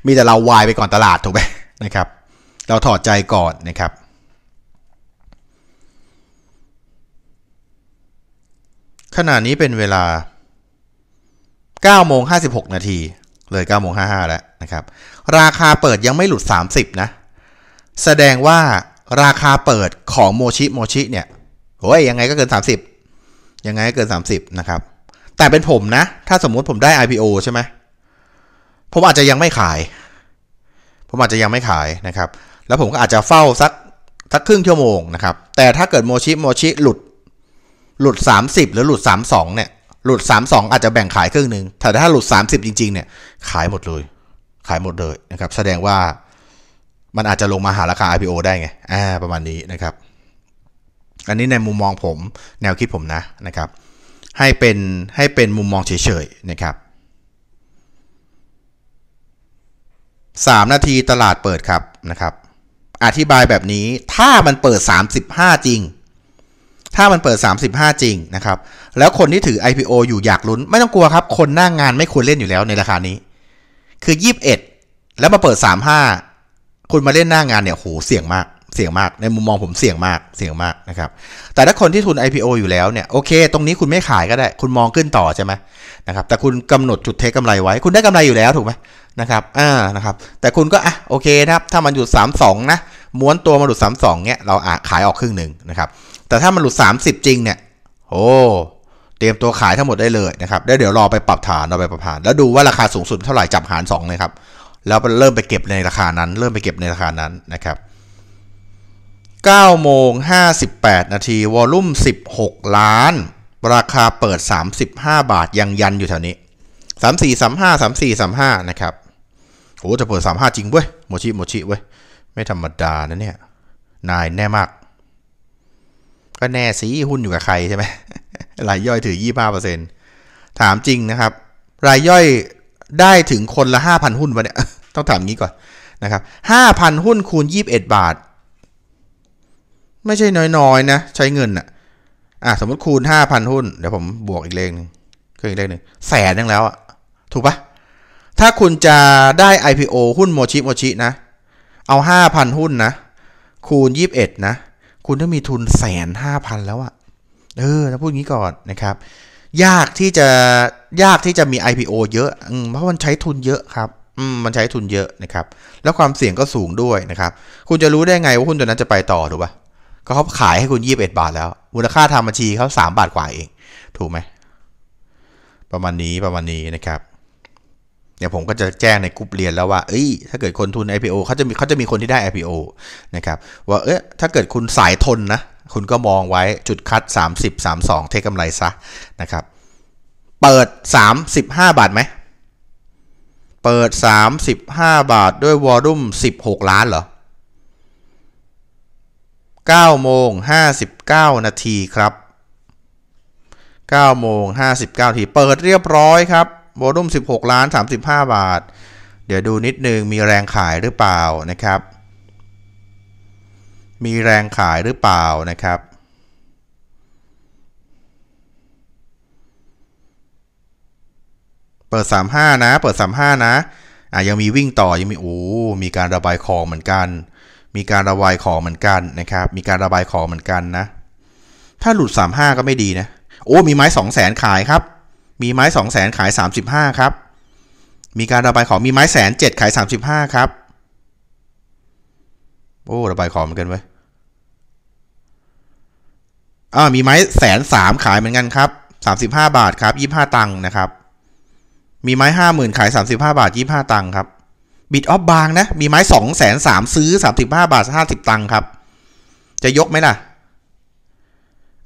มีแต่เราวายไปก่อนตลาด ถูกไหมนะครับ เราถอดใจก่อนนะครับ ขณะนี้เป็นเวลา9โมง56นาที เลย9โมง55 แล้วนะครับ ราคาเปิดยังไม่หลุด 30 นะ แสดงว่าราคาเปิดของโมชิโมชิเนี่ยโอ้ยยังไงก็เกิน 30ยังไงก็เกิน 30 นะครับแต่เป็นผมนะ ถ้าสมมุติผมได้ IPO ใช่ไหม ผมอาจจะยังไม่ขาย ผมอาจจะยังไม่ขายนะครับ แล้วผมก็อาจจะเฝ้าสักสักครึ่งชั่วโมงนะครับ แต่ถ้าเกิดโมชิโมชิหลุด หลุด 30 หรือหลุด32เนี่ย หลุด 32 อาจจะแบ่งขายครึ่งหนึ่งแต่ถ้าหลุด 30 จริงๆเนี่ยขายหมดเลย ขายหมดเลยนะครับ แสดงว่ามันอาจจะลงมาหาราคา IPO ได้ไง อ่าประมาณนี้นะครับ อันนี้ในมุมมองผมแนวคิดผมนะนะครับให้เป็นให้เป็นมุมมองเฉยๆนะครับ3นาทีตลาดเปิดครับนะครับ อธิบายแบบนี้ถ้ามันเปิด 35 จริง ถ้ามันเปิด 35 จริงนะครับแล้วคนที่ถือ IPO อยู่อยากลุ้นไม่ต้องกลัวครับ คนหน้างงานไม่ควรเล่นอยู่แล้วในราคานี้ คือ 21 แล้วมาเปิด 35 คุณมาเล่นหน้างงานเนี่ยโหเสี่ยงมากเสี่ยงมากในมุมมองผมเสี่ยงมากเสี่ยงมากนะครับแต่ถ้าคนที่ทุน IPO อยู่แล้วเนี่ยโอเค ตรงนี้คุณไม่ขายก็ได้ คุณมองขึ้นต่อใช่ไหมนะครับแต่คุณกำหนดจุดเทคกาไรไว้คุณได้กำไรอยู่แล้วถูกไหมนะครับอ่านะครับ แต่คุณก็อ่ะโอเคนะครับถ้ามันหยุด32 นะ ม้วนตัวมาหลุด32เนี่ยเราอาจขายออกครึ่งหนึ่งนะครับ แต่ถ้ามันหลุด30 จริงเนี่ยโอ้เตรียมตัวขายทั้งหมดได้เลยนะครับแล้วเดี๋ยวรอไปปรับฐาน รอไปปรับฐาน แล้วดูว่าราคาสูงสุดเท่าไหร่จับหาร2เลยครับแล้วเริ่มไปเก็บในราคานั้น เริ่มไปเก็บในราคานั้นนะครับ9โมง58 นาที วอลลุ่ม16 ล้าน ราคาเปิด 35 บาท ยังยันอยู่แถวนี้ 34 35 34 35 นะครับโอ้จะเปิด 35 จริงเว้ยโมชิโมชิเว้ยไม่ธรรมดานะเนี่ยนายแน่มาก ก็แน่สีหุ้นอยู่กับใครใช่ไหมรายย่อยถือ25%ถามจริงนะครับ รายย่อยได้ถึงคนละ 5,000 หุ้นวะเนี่ยต้องถามงี้ก่อน นะครับ 5,000 หุ้นคูณ 21 บาทไม่ใช่น้อยๆนะใช้เงินอ่ะ อ่ะสมมติคูณห้าพันหุ้น เดี๋ยวผมบวกอีกเลขหนึ่งเพิ่มอีกเลขหนึ่งแสนยังแล้วอ่ะถูกปะถ้าคุณจะได้ IPO หุ้นโมชิโมชินะเอาห้าพันหุ้นนะคูณยี่บเอ็ดนะ คุณต้องมีทุนแสนห้าพันแล้วอ่ะเออถ้าพูดงี้ก่อนนะครับ ยากที่จะยากที่จะมี IPO เยอะอเพราะมันใช้ทุนเยอะครับมันใช้ทุนเยอะนะครับ แล้วความเสี่ยงก็สูงด้วยนะครับ คุณจะรู้ได้ไงว่าหุ้นตัวนั้นจะไปต่อถูกปะก็เขาขายให้คุณยี่บเอ็ดบาทแล้ว มูลค่าทางบัญชีเขาสามบาทกว่าเอง ถูกไหม ประมาณนี้ประมาณนี้นะครับ เดี๋ยวผมก็จะแจ้งในกลุ่มเรียนแล้วว่าเอ้ยถ้าเกิดคนทุน IPO เขาจะมีเขาจะมีคนที่ได้ IPO นะครับว่าเอ๊ะถ้าเกิดคุณสายทนนะ คุณก็มองไว้จุดคัด30 32 เทคกำไรซะนะครับ เปิด 35 บาทไหม เปิด 35 บาทด้วยวอลุ่ม16 ล้านเหรอ9โมง59 นาทีครับ9โมง59นาทีเปิดเรียบร้อยครับโวลุ่ม 16ล้าน35บาท เดี๋ยวดูนิดนึงมีแรงขายหรือเปล่านะครับ มีแรงขายหรือเปล่านะครับ เปิด 35นะเปิด 35 นะ อ่ะยังมีวิ่งต่อยังมีโอ้มีการระบายของเหมือนกันมีการระบายของเหมือนกันนะครับ มีการระบายของเหมือนกันนะ ถ้าหลุด 35 ก็ไม่ดีนะ โอ้ มีไม้ 2 0 0แสนขายครับ มีไม้2 0 0แสนขาย35ครับ มีการระบายของมีไม้แสนเจ็ดขาย35 ครับ โอ้ ระบายของเหมือนกันเว้ยอ่ามีไม้แสนสามขายเหมือนกันครับ 35 บาทครับ25 ตังค์นะครับ มีไม้ 50,000ขาย35บาท25ตังค์ครับบิดออฟบางนะ มีไม้สองแสนสามซื้อสามสิบห้าบาทห้าสิบตังค์ครับ จะยกไหมล่ะ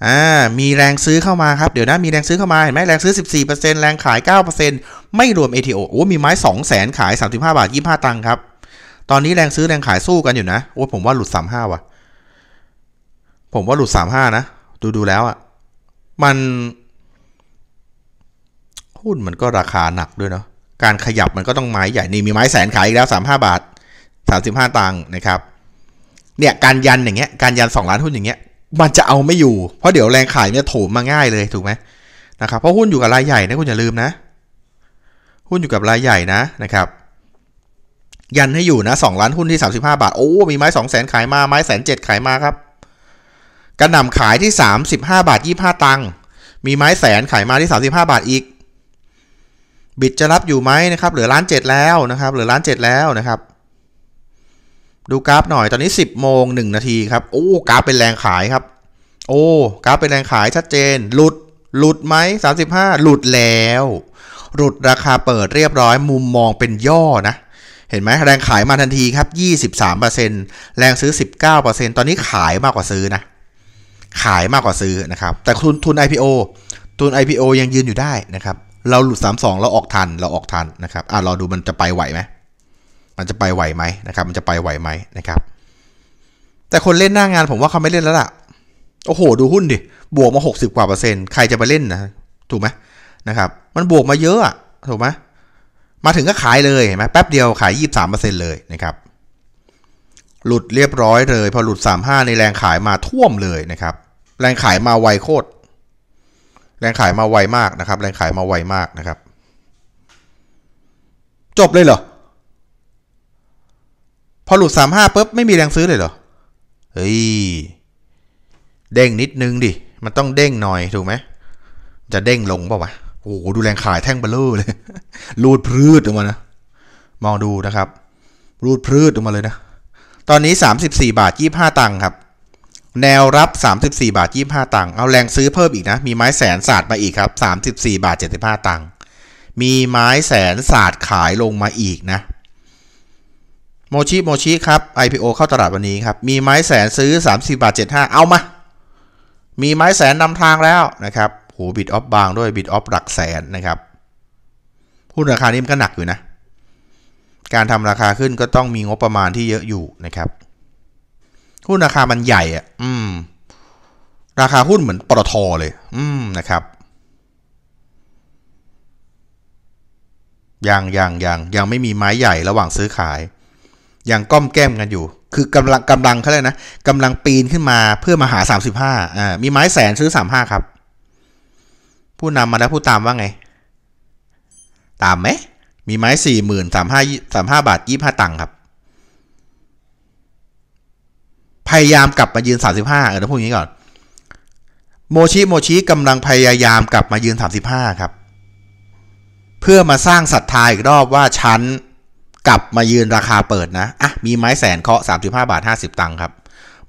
อ่ามีแรงซื้อเข้ามาครับเดี๋ยวนะ มีแรงซื้อเข้ามา เห็นไหมแรงซื้อสสิบี่เเปอร์ซต์แรงขายเเเก้าปอร์ซ็์ไม่รวมเอทีโอโอ้ มีไม้สองแสนขายสามสิบห้าบาทยี่ห้าตังค์ครับ ตอนนี้แรงซื้อแรงขายสู้กันอยู่นะโอ้ผมว่าหลุดสามห้าว่ะ ผมว่าหลุดสามห้านะ ดูดูแล้วอะ่ะ มัน หุ้นมันก็ราคาหนักด้วยเนาะการขยับมันก็ต้องไม้ใหญ่ นี่มีไม้แสนขายอีกแล้วสามห้าบาทสามสิบห้าตังค์นะครับ เนี่ยการยันอย่างเงี้ย การยันสองล้านหุ้นอย่างเงี้ย มันจะเอาไม่อยู่ เพราะเดี๋ยวแรงขายมันจะโถมมาง่ายเลยถูกไหมนะครับ เพราะหุ้นอยู่กับรายใหญ่นะคุณอย่าลืมนะ หุ้นอยู่กับรายใหญ่นะนะครับ ยันให้อยู่นะสองล้านหุ้นที่สามสิบห้าบาท โอ้ มีไม้สองแสนขายมา ไม้แสนเจ็ดขายมาครับกระหน่ำขายที่สามสิบห้าบาทยี่ห้าตังค์ มีไม้แสนขายมาที่สามสิบห้าบาทอีกบิตจะรับอยู่ไหมนะครับ เหลือล้านเจ็ดแล้วนะครับเหลือล้านเจ็ดแล้วนะครับ ดูกราฟหน่อยตอนนี้10บโมงหนาทีครับโอ้กราฟเป็นแรงขายครับ โอ้ กราฟเป็นแรงขายชัดเจนหลุดหลุดไหม35หลุดแล้วหลุดราคาเปิดเรียบร้อยมุมมองเป็นย่อนะเห็นไหมแรงขายมาทันที ครับ 23%แรงซื้อ 19%ตอนนี้ขายมากกว่าซื้อนะขายมากกว่าซื้อนะครับ แต่ทุนทุน IPO ทุน IPO ยังยืนอยู่ได้นะครับเราหลุด 3 2เราออกทันเราออกทันนะครับอ่ะรอดูมันจะไปไหวไหมมันจะไปไหวไหมนะครับ มันจะไปไหวไหมนะครับ แต่คนเล่นหน้างาน ผมว่าเขาไม่เล่นแล้วล่ะโอ้โห ดูหุ้นดิบวกมา60กว่าเปอร์เซ็นต์ใครจะไปเล่นนะถูกไหมนะครับ มันบวกมาเยอะอะถูกไหมมาถึงก็ขายเลยเห็นไหมแป๊บเดียวขาย23เปอร์เซ็นต์เลยนะครับ หลุดเรียบร้อยเลยพอหลุด 35ในแรงขายมาท่วมเลยนะครับ แรงขายมาไวโคตรแรงขายมาไวมากนะครับ แรงขายมาไวมากนะครับ จบเลยเหรอ พอหลุดสามห้าปุ๊บไม่มีแรงซื้อเลยเหรอเฮ้ยเด้งนิดนึงดิ มันต้องเด้งหน่อยถูกไหมจะเด้งลงเปล่าวะโอ้โหดูแรงขายแท่งเบลอเลย รูดพืด ออกมานะ มองดูนะครับ รูดพืด ออกมาเลยนะ ตอนนี้ 34บาท25 ตังค์ครับแนวรับ 34บาท25 ตังค์ เอาแรงซื้อเพิ่มอีกนะ มีไม้แสนศาสตร์มาอีกครับ 34 บาท 75 ตังค์ มีไม้แสนศาสตร์ขายลงมาอีกนะ โมชิโมชิครับ IPO เข้าตลาดวันนี้ครับ มีไม้แสนซื้อ 34บาท75 เอามา มีไม้แสนนำทางแล้วนะครับโหบิดออฟบางด้วยบิดออฟหลักแสนนะครับหุ้นราคานี้มันก็หนักอยู่นะ การทำราคาขึ้นก็ต้องมีงบประมาณที่เยอะอยู่นะครับหุ้นราคามันใหญ่อ่ะอืม ราคาหุ้นเหมือนปตทเลย อืมนะครับ ยังยังยังยังไม่มีไม้ใหญ่ระหว่างซื้อขาย ยังก้มแก้มกันอยู่ คือกำลังกำลังเขาเลยนะ กำลังปีนขึ้นมาเพื่อมาหาสามสิบห้าอ่า มีไม้แสนซื้อสามห้าครับ ผู้นำมาแล้วผู้ตามว่าไง ตามไหม มีไม้สี่หมื่นสามห้าสามห้าบาทยี่ห้าตังค์ครับพยายามกลับมายืน 35เออห้ออพูดอย่างนี้ก่อนโมชิโมชิกำลังพยายามกลับมายืน35 ครับ เพื่อมาสร้างศรัทธาอีกรอบว่าฉันกลับมายืนราคาเปิดนะอ่ะมีไม้แสนเคาะ35บาท 50 ตังค์ครับ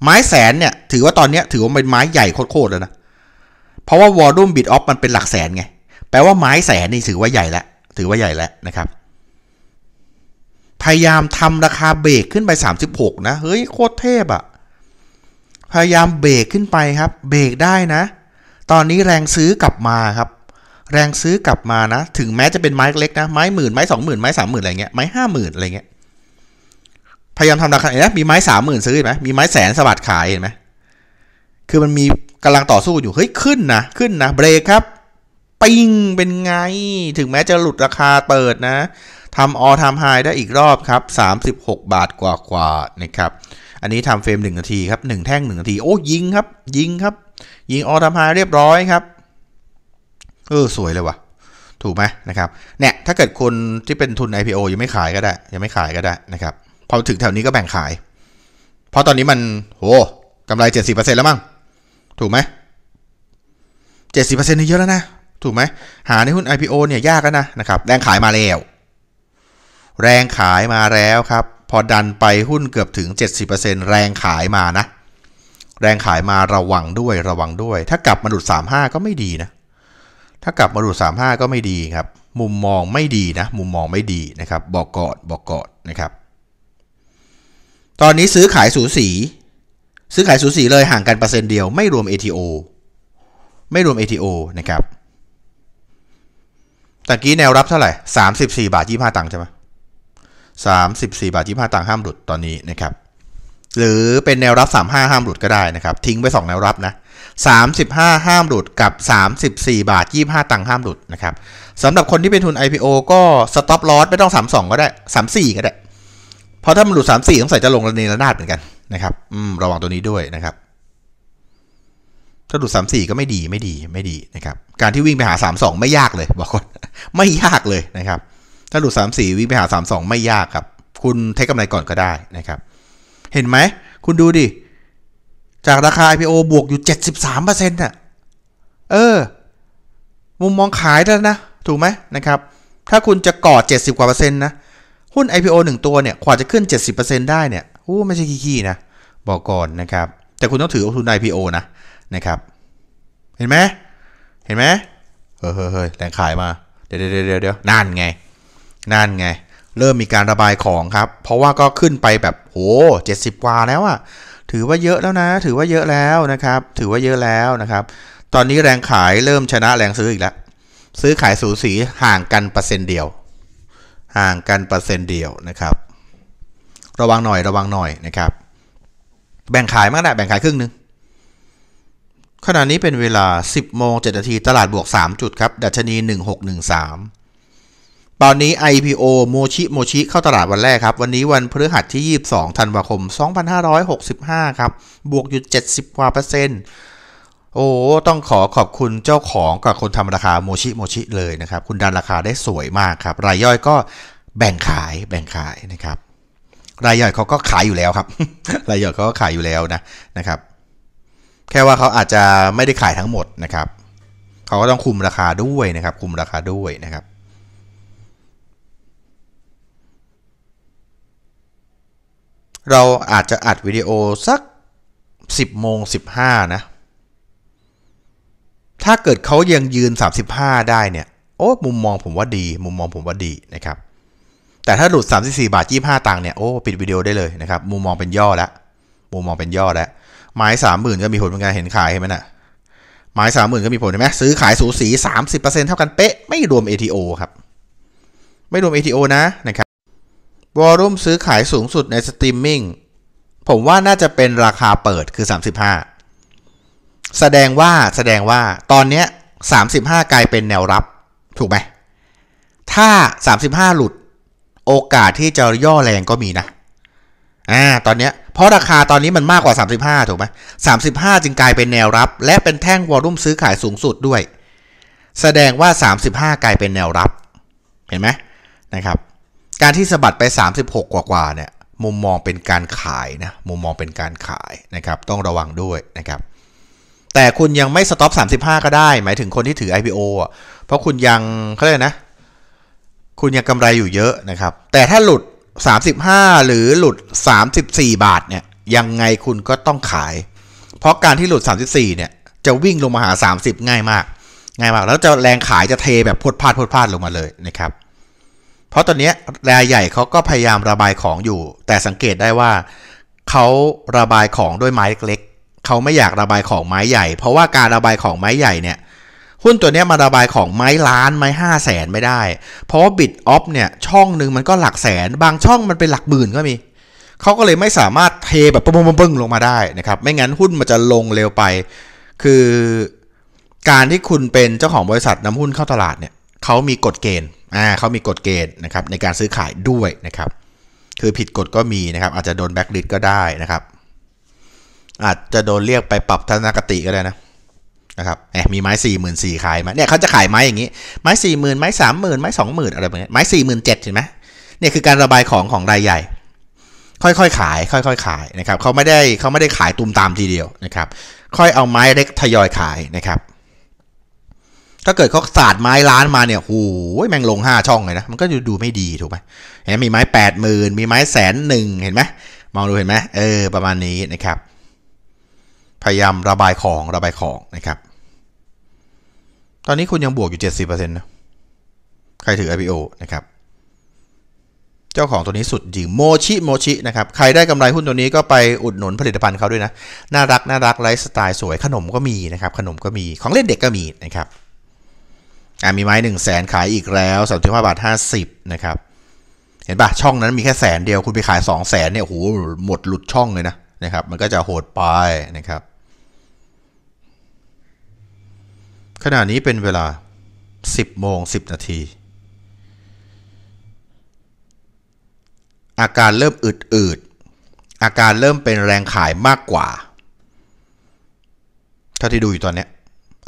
ไม้แสนเนี่ยถือว่าตอนนี้ถือว่าเป็นไม้ใหญ่โคตรแล้วนะเพราะว่าวอลลุ่มบิดออฟมันเป็นหลักแสนไงแปลว่าไม้แสนนี่ถือว่าใหญ่แล้วถือว่าใหญ่แล้วนะครับ พยายามทำราคาเบรกขึ้นไป 36 นะเฮ้ยโคตรเทพอะ่ะพยายามเบรกขึ้นไปครับ เบรกได้นะ ตอนนี้แรงซื้อกลับมาครับ แรงซื้อกลับมานะ ถึงแม้จะเป็นไม้เล็กนะ ไม้หมื่นไม้สองหมื่นไม้สามหมื่นอะไรเงี้ย ไม้ห้าหมื่นอะไรเงี้ย พยายามทำราคาเห็นไหมมีไม้สามหมื่นซื้อเห็นไหมมีไม้แสนสบัดขายเห็นไหมคือมันมีกำลังต่อสู้อยู่ เฮ้ย ขึ้นนะ ขึ้นนะ เบรกครับ ปิงเป็นไง ถึงแม้จะหลุดราคาเปิดนะทำออทำไฮได้อีกรอบครับ 36 บาทกว่ากว่านะครับอันนี้ทำเฟรม1นาทีครับ1แท่ง1นาทีโอ้ยิงครับ ยิงครับ ยิงออทำไาเรียบร้อยครับ เออสวยเลยว่ะ ถูกไหมนะครับ เนี่ย ถ้าเกิดคนที่เป็นทุน IPO ยังไม่ขายก็ได้ ยังไม่ขายก็ได้นะครับพอถึงแถวนี้ก็แบ่งขาย เพราะตอนนี้มันโหกำไร70%แล้วมั้งถูกไหมเจ็ดสิบเปอร์เซ็นต์นี่เยอะแล้วนะ ถูกไหม หาในหุ้น IPO เนี่ยยากแล้วนะนะครับแรงขายมาแล้วแรงขายมาแล้วครับพอดันไปหุ้นเกือบถึง 70%แรงขายมานะ แรงขายมา ระวังด้วยระวังด้วย ถ้ากลับมาดลุด35 ก็ไม่ดีนะถ้ากลับมาดลุด35 ก็ไม่ดีครับมุมมองไม่ดีนะมุมมองไม่ดีนะครับบอกกอดบอกกอดนะครับ ตอนนี้ซื้อขายสูสี ซื้อขายสูสีเลยห่างกันเปอร์เซ็นต์เดียวไม่รวม ATO ไม่รวม ATO นะครับตะกี้แนวรับเท่าไหร่ 34บาท 25 ตังค์ใช่ไหม34บาท25ตังค์ห้ามหลุดตอนนี้นะครับ หรือเป็นแนวรับ35ห้ามหลุดก็ได้นะครับ ทิ้งไป2แนวรับนะ 35ห้ามหลุดกับ34บาท25ตังค์ห้ามหลุดนะครับสำหรับคนที่เป็นทุน IPO ก็สต็อปลอ s ไม่ต้อง 32 ก็ได้ 34 ก็ได้เพราะถ้ามันหลุด34ต้องใส่จะลงระเนระนาดเหมือนกันนะครับอืมระวังตัวนี้ด้วยนะครับ ถ้าหลุด34 ก็ไม่ดีไม่ดีไม่ดีนะครับ การที่วิ่งไปหา 32 ไม่ยากเลยบอกคนไม่ยากเลยนะครับถ้าหลุด 3 4 วิ่งไปหา 3 2 ไม่ยากครับ คุณเทคกำไรก่อนก็ได้นะครับ เห็นไหม คุณดูดิ จากราคา IPO บวกอยู่ 73%น่ะ เออ มุมมองขายแล้วนะ ถูกไหมนะครับ ถ้าคุณจะก่อ70กว่าเปอร์เซ็นต์นะ หุ้น IPO 1ตัวเนี่ยกว่าจะขึ้น 70%ได้เนี่ยโอ้ไม่ใช่ขี้ๆนะ บอกก่อนนะครับ แต่คุณต้องถือทุน IPO นะนะครับ เห็นไหมเห็นไหมเฮ้ยเฮ้ยแรงขายมาเดี๋ยวเดี๋ยวเดี๋ยวนานไงนั่นไงเริ่มมีการระบายของครับ เพราะว่าก็ขึ้นไปแบบโหเจ็ดสิบวาแล้วอะถือว่าเยอะแล้วนะ ถือว่าเยอะแล้วนะครับ ถือว่าเยอะแล้วนะครับ ตอนนี้แรงขายเริ่มชนะแรงซื้ออีกแล้ว ซื้อขายสูสีห่างกันเปอร์เซ็นต์เดียว ห่างกันเปอร์เซ็นต์เดียวนะครับ ระวังหน่อยระวังหน่อยนะครับ แบ่งขายมากนะแบ่งขายครึ่งหนึ่งขณะนี้เป็นเวลา 10โมง7นาทีตลาดบวก 3 จุดครับดัชนี 1613ตอนนี้ IPO โมชิโมชิเข้าตลาดวันแรกครับ วันนี้วันพฤหัสที่ 22ธันวาคม 2565ครับบวกอยู่ 70กว่าเปอร์เซ็นต์โอ้ต้องขอขอบคุณเจ้าของกับคนทำราคาโมชิโมชิเลยนะครับ คุณดันราคาได้สวยมากครับ รายย่อยก็แบ่งขายแบ่งขายนะครับ รายย่อยเขาก็ขายอยู่แล้วครับรายย่อยเขาก็ขายอยู่แล้วนะนะครับ แค่ว่าเขาอาจจะไม่ได้ขายทั้งหมดนะครับเขาก็ต้องคุมราคาด้วยนะครับ คุมราคาด้วยนะครับเราอาจจะอัดวิดีโอสัก 10โมง 15 นะ ถ้าเกิดเขายังยืน 35 ได้เนี่ย โอ้ มุมมองผมว่าดี มุมมองผมว่าดีนะครับ แต่ถ้าหลุด 34บาท25 ตังค์เนี่ย โอ้ปิดวิดีโอได้เลยนะครับ มุมมองเป็นย่อแล้วมุมมองเป็นย่อแล้ว ไม้หมื่นก็มีผลเือนการเห็นขายใช่ไหมนะ่ะไม้หมื่นก็มีผลใช่ไหมซื้อขายสูสี 30%เท่ากันเป๊ะ ไม่รวม ATO ครับ ไม่รวม ATO นะนะครับวอลุ่มซื้อขายสูงสุดในสตรีมมิ่งผมว่าน่าจะเป็นราคาเปิดคือ 35แสดงว่าแสดงว่าตอนนี้ย35กลายเป็นแนวรับ ถูกไหมถ้า 35 หลุด โอกาสที่จะย่อแรงก็มีนะอ่าตอนนี้เพราะราคาตอนนี้มันมากกว่า 35 ถูกไหม35จึงกลายเป็นแนวรับ และเป็นแท่งวอลุ่มซื้อขายสูงสุดด้วย แสดงว่า 35กลายเป็นแนวรับ เห็นไหมนะครับการที่สะบัดไป 36 กว่ากว่าเนี่ย มุมมองเป็นการขายนะ มุมมองเป็นการขายนะครับ ต้องระวังด้วยนะครับ แต่คุณยังไม่สต็อป 35 ก็ได้ หมายถึงคนที่ถือ IPO อ่ะ เพราะคุณยังเขาเรียกนะ คุณยังกำไรอยู่เยอะนะครับ แต่ถ้าหลุด 35 หรือหลุด 34 บาทเนี่ย ยังไงคุณก็ต้องขาย เพราะการที่หลุด 34 เนี่ย จะวิ่งลงมาหา 30 ง่ายมาก ง่ายมาก แล้วจะแรงขายจะเทแบบพดพาดพดพาดลงมาเลยนะครับเพราะตอนนี้รายใหญ่เขาก็พยายามระบายของอยู่ แต่สังเกตได้ว่า เขาระบายของด้วยไม้เล็ก เขาไม่อยากระบายของไม้ใหญ่ เพราะว่าการระบายของไม้ใหญ่เนี่ยหุ้นตัวนี้มาระบายของไม้ล้านไม้ห้าแสนไม่ได้ เพราะว่าบิดออฟเนี่ยช่องหนึ่งมันก็หลักแสน บางช่องมันเป็นหลักหมื่นก็มีเขาก็เลยไม่สามารถเทแบบปึ้งปึ้งลงมาได้นะครับไม่งั้นหุ้นมันจะลงเร็วไป คือการที่คุณเป็นเจ้าของบริษัทนำหุ้นเข้าตลาดเนี่ยเขามีกฎเกณฑ์ อ่าเขามีกฎเกณฑ์นะครับ ในการซื้อขายด้วยนะครับ คือผิดกฎก็มีนะครับ อาจจะโดนแบ็กลิสก็ได้นะครับ อาจจะโดนเรียกไปปรับทัศนคติก็ได้นะ นะครับแหมมีไม้สี่หมื่นสี่ขายมาเนี่ยเขาจะขายไม้อย่างนี้ ไม้สี่หมื่นไม้สามหมื่นไม้สองหมื่นอะไรแบบนี้ไม้สี่หมื่นเจ็ดเห็นไหมเนี่ยคือการระบายของของรายใหญ่ ค่อยๆขาย ค่อยๆขายนะครับ เขาไม่ได้เขาไม่ได้ขายตุมตามทีเดียวนะครับ ค่อยเอาไม้เล็กทยอยขายนะครับถ้าเกิดเขาศาสตร์ไม้ล้านมาเนี่ย โอ้ยแม่งลงห้าช่องเลยนะ มันก็ดูดูไม่ดีถูกไหมเห็นมีไม้แปดหมื่นมีไม้แสนหนึ่ง เห็นไหมมองดูเห็นไหม เออ ประมาณนี้นะครับ พยายามระบายของ ระบายของนะครับ ตอนนี้คุณยังบวกอยู่เจ็ดสิบเปอร์เซ็นต์นะ ใครถือ IPO นะครับ เจ้าของตัวนี้สุดจริง โมชิ โมชิ นะครับ ใครได้กำไรหุ้นตัวนี้ก็ไปอุดหนุนผลิตภัณฑ์เขาด้วยนะ น่ารัก น่ารักไลฟ์สไตล์สวย ขนมก็มีนะครับ ขนมก็มี ของเล่นเด็กก็มีนะครับอ่ามีไม้หนึ่งแสนขายอีกแล้วสามสิบห้าบาทห้าสิบนะครับ เห็นปะช่องนั้นมีแค่แสนเดียว คุณไปขายสองแสนเนี่ยโหหมดหลุดช่องเลยนะนะครับ มันก็จะโหดไปนะครับ ขณะนี้เป็นเวลา 10โมง10นาทีอาการเริ่มอืดอดอาการเริ่มเป็นแรงขายมากกว่าเท่าที่ดูอยู่ตอนนี้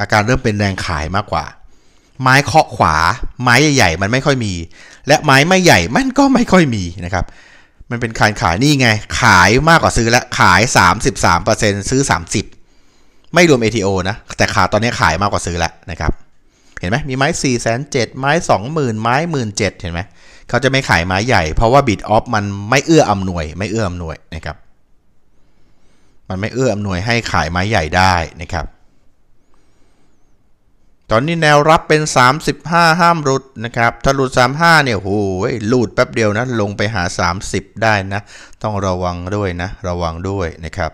อาการเริ่มเป็นแรงขายมากกว่าไม้เคาะขวา ไม้ใหญ่ๆมันไม่ค่อยมี และไม้ไม่ใหญ่มันก็ไม่ค่อยมีนะครับ มันเป็นการขายนี่ไง ขายมากกว่าซื้อแล้วขาย 33%ซื้อ30 ไม่รวม ATO นะแต่ขาตอนนี้ขายมากกว่าซื้อแล้วนะครับ เห็นไหมมีไม้4ี่แสนเไม้ 20,000ไม้หมื่นเเห็นไหมเขาจะไม่ขายไม้ใหญ่เพราะว่าบิดออฟมันไม่เอื้ออำนวย ไม่เอื้ออำนวยนะครับ มันไม่เอื้ออำนวยให้ขายไม้ใหญ่ได้นะครับตอนนี้แนวรับเป็น 35 ห้ามหลุดนะครับ ถ้าหลุด 35 เนี่ยโหยหลุดแป๊บเดียวนะ ลงไปหา 30 ได้นะ ต้องระวังด้วยนะ ระวังด้วยนะครับ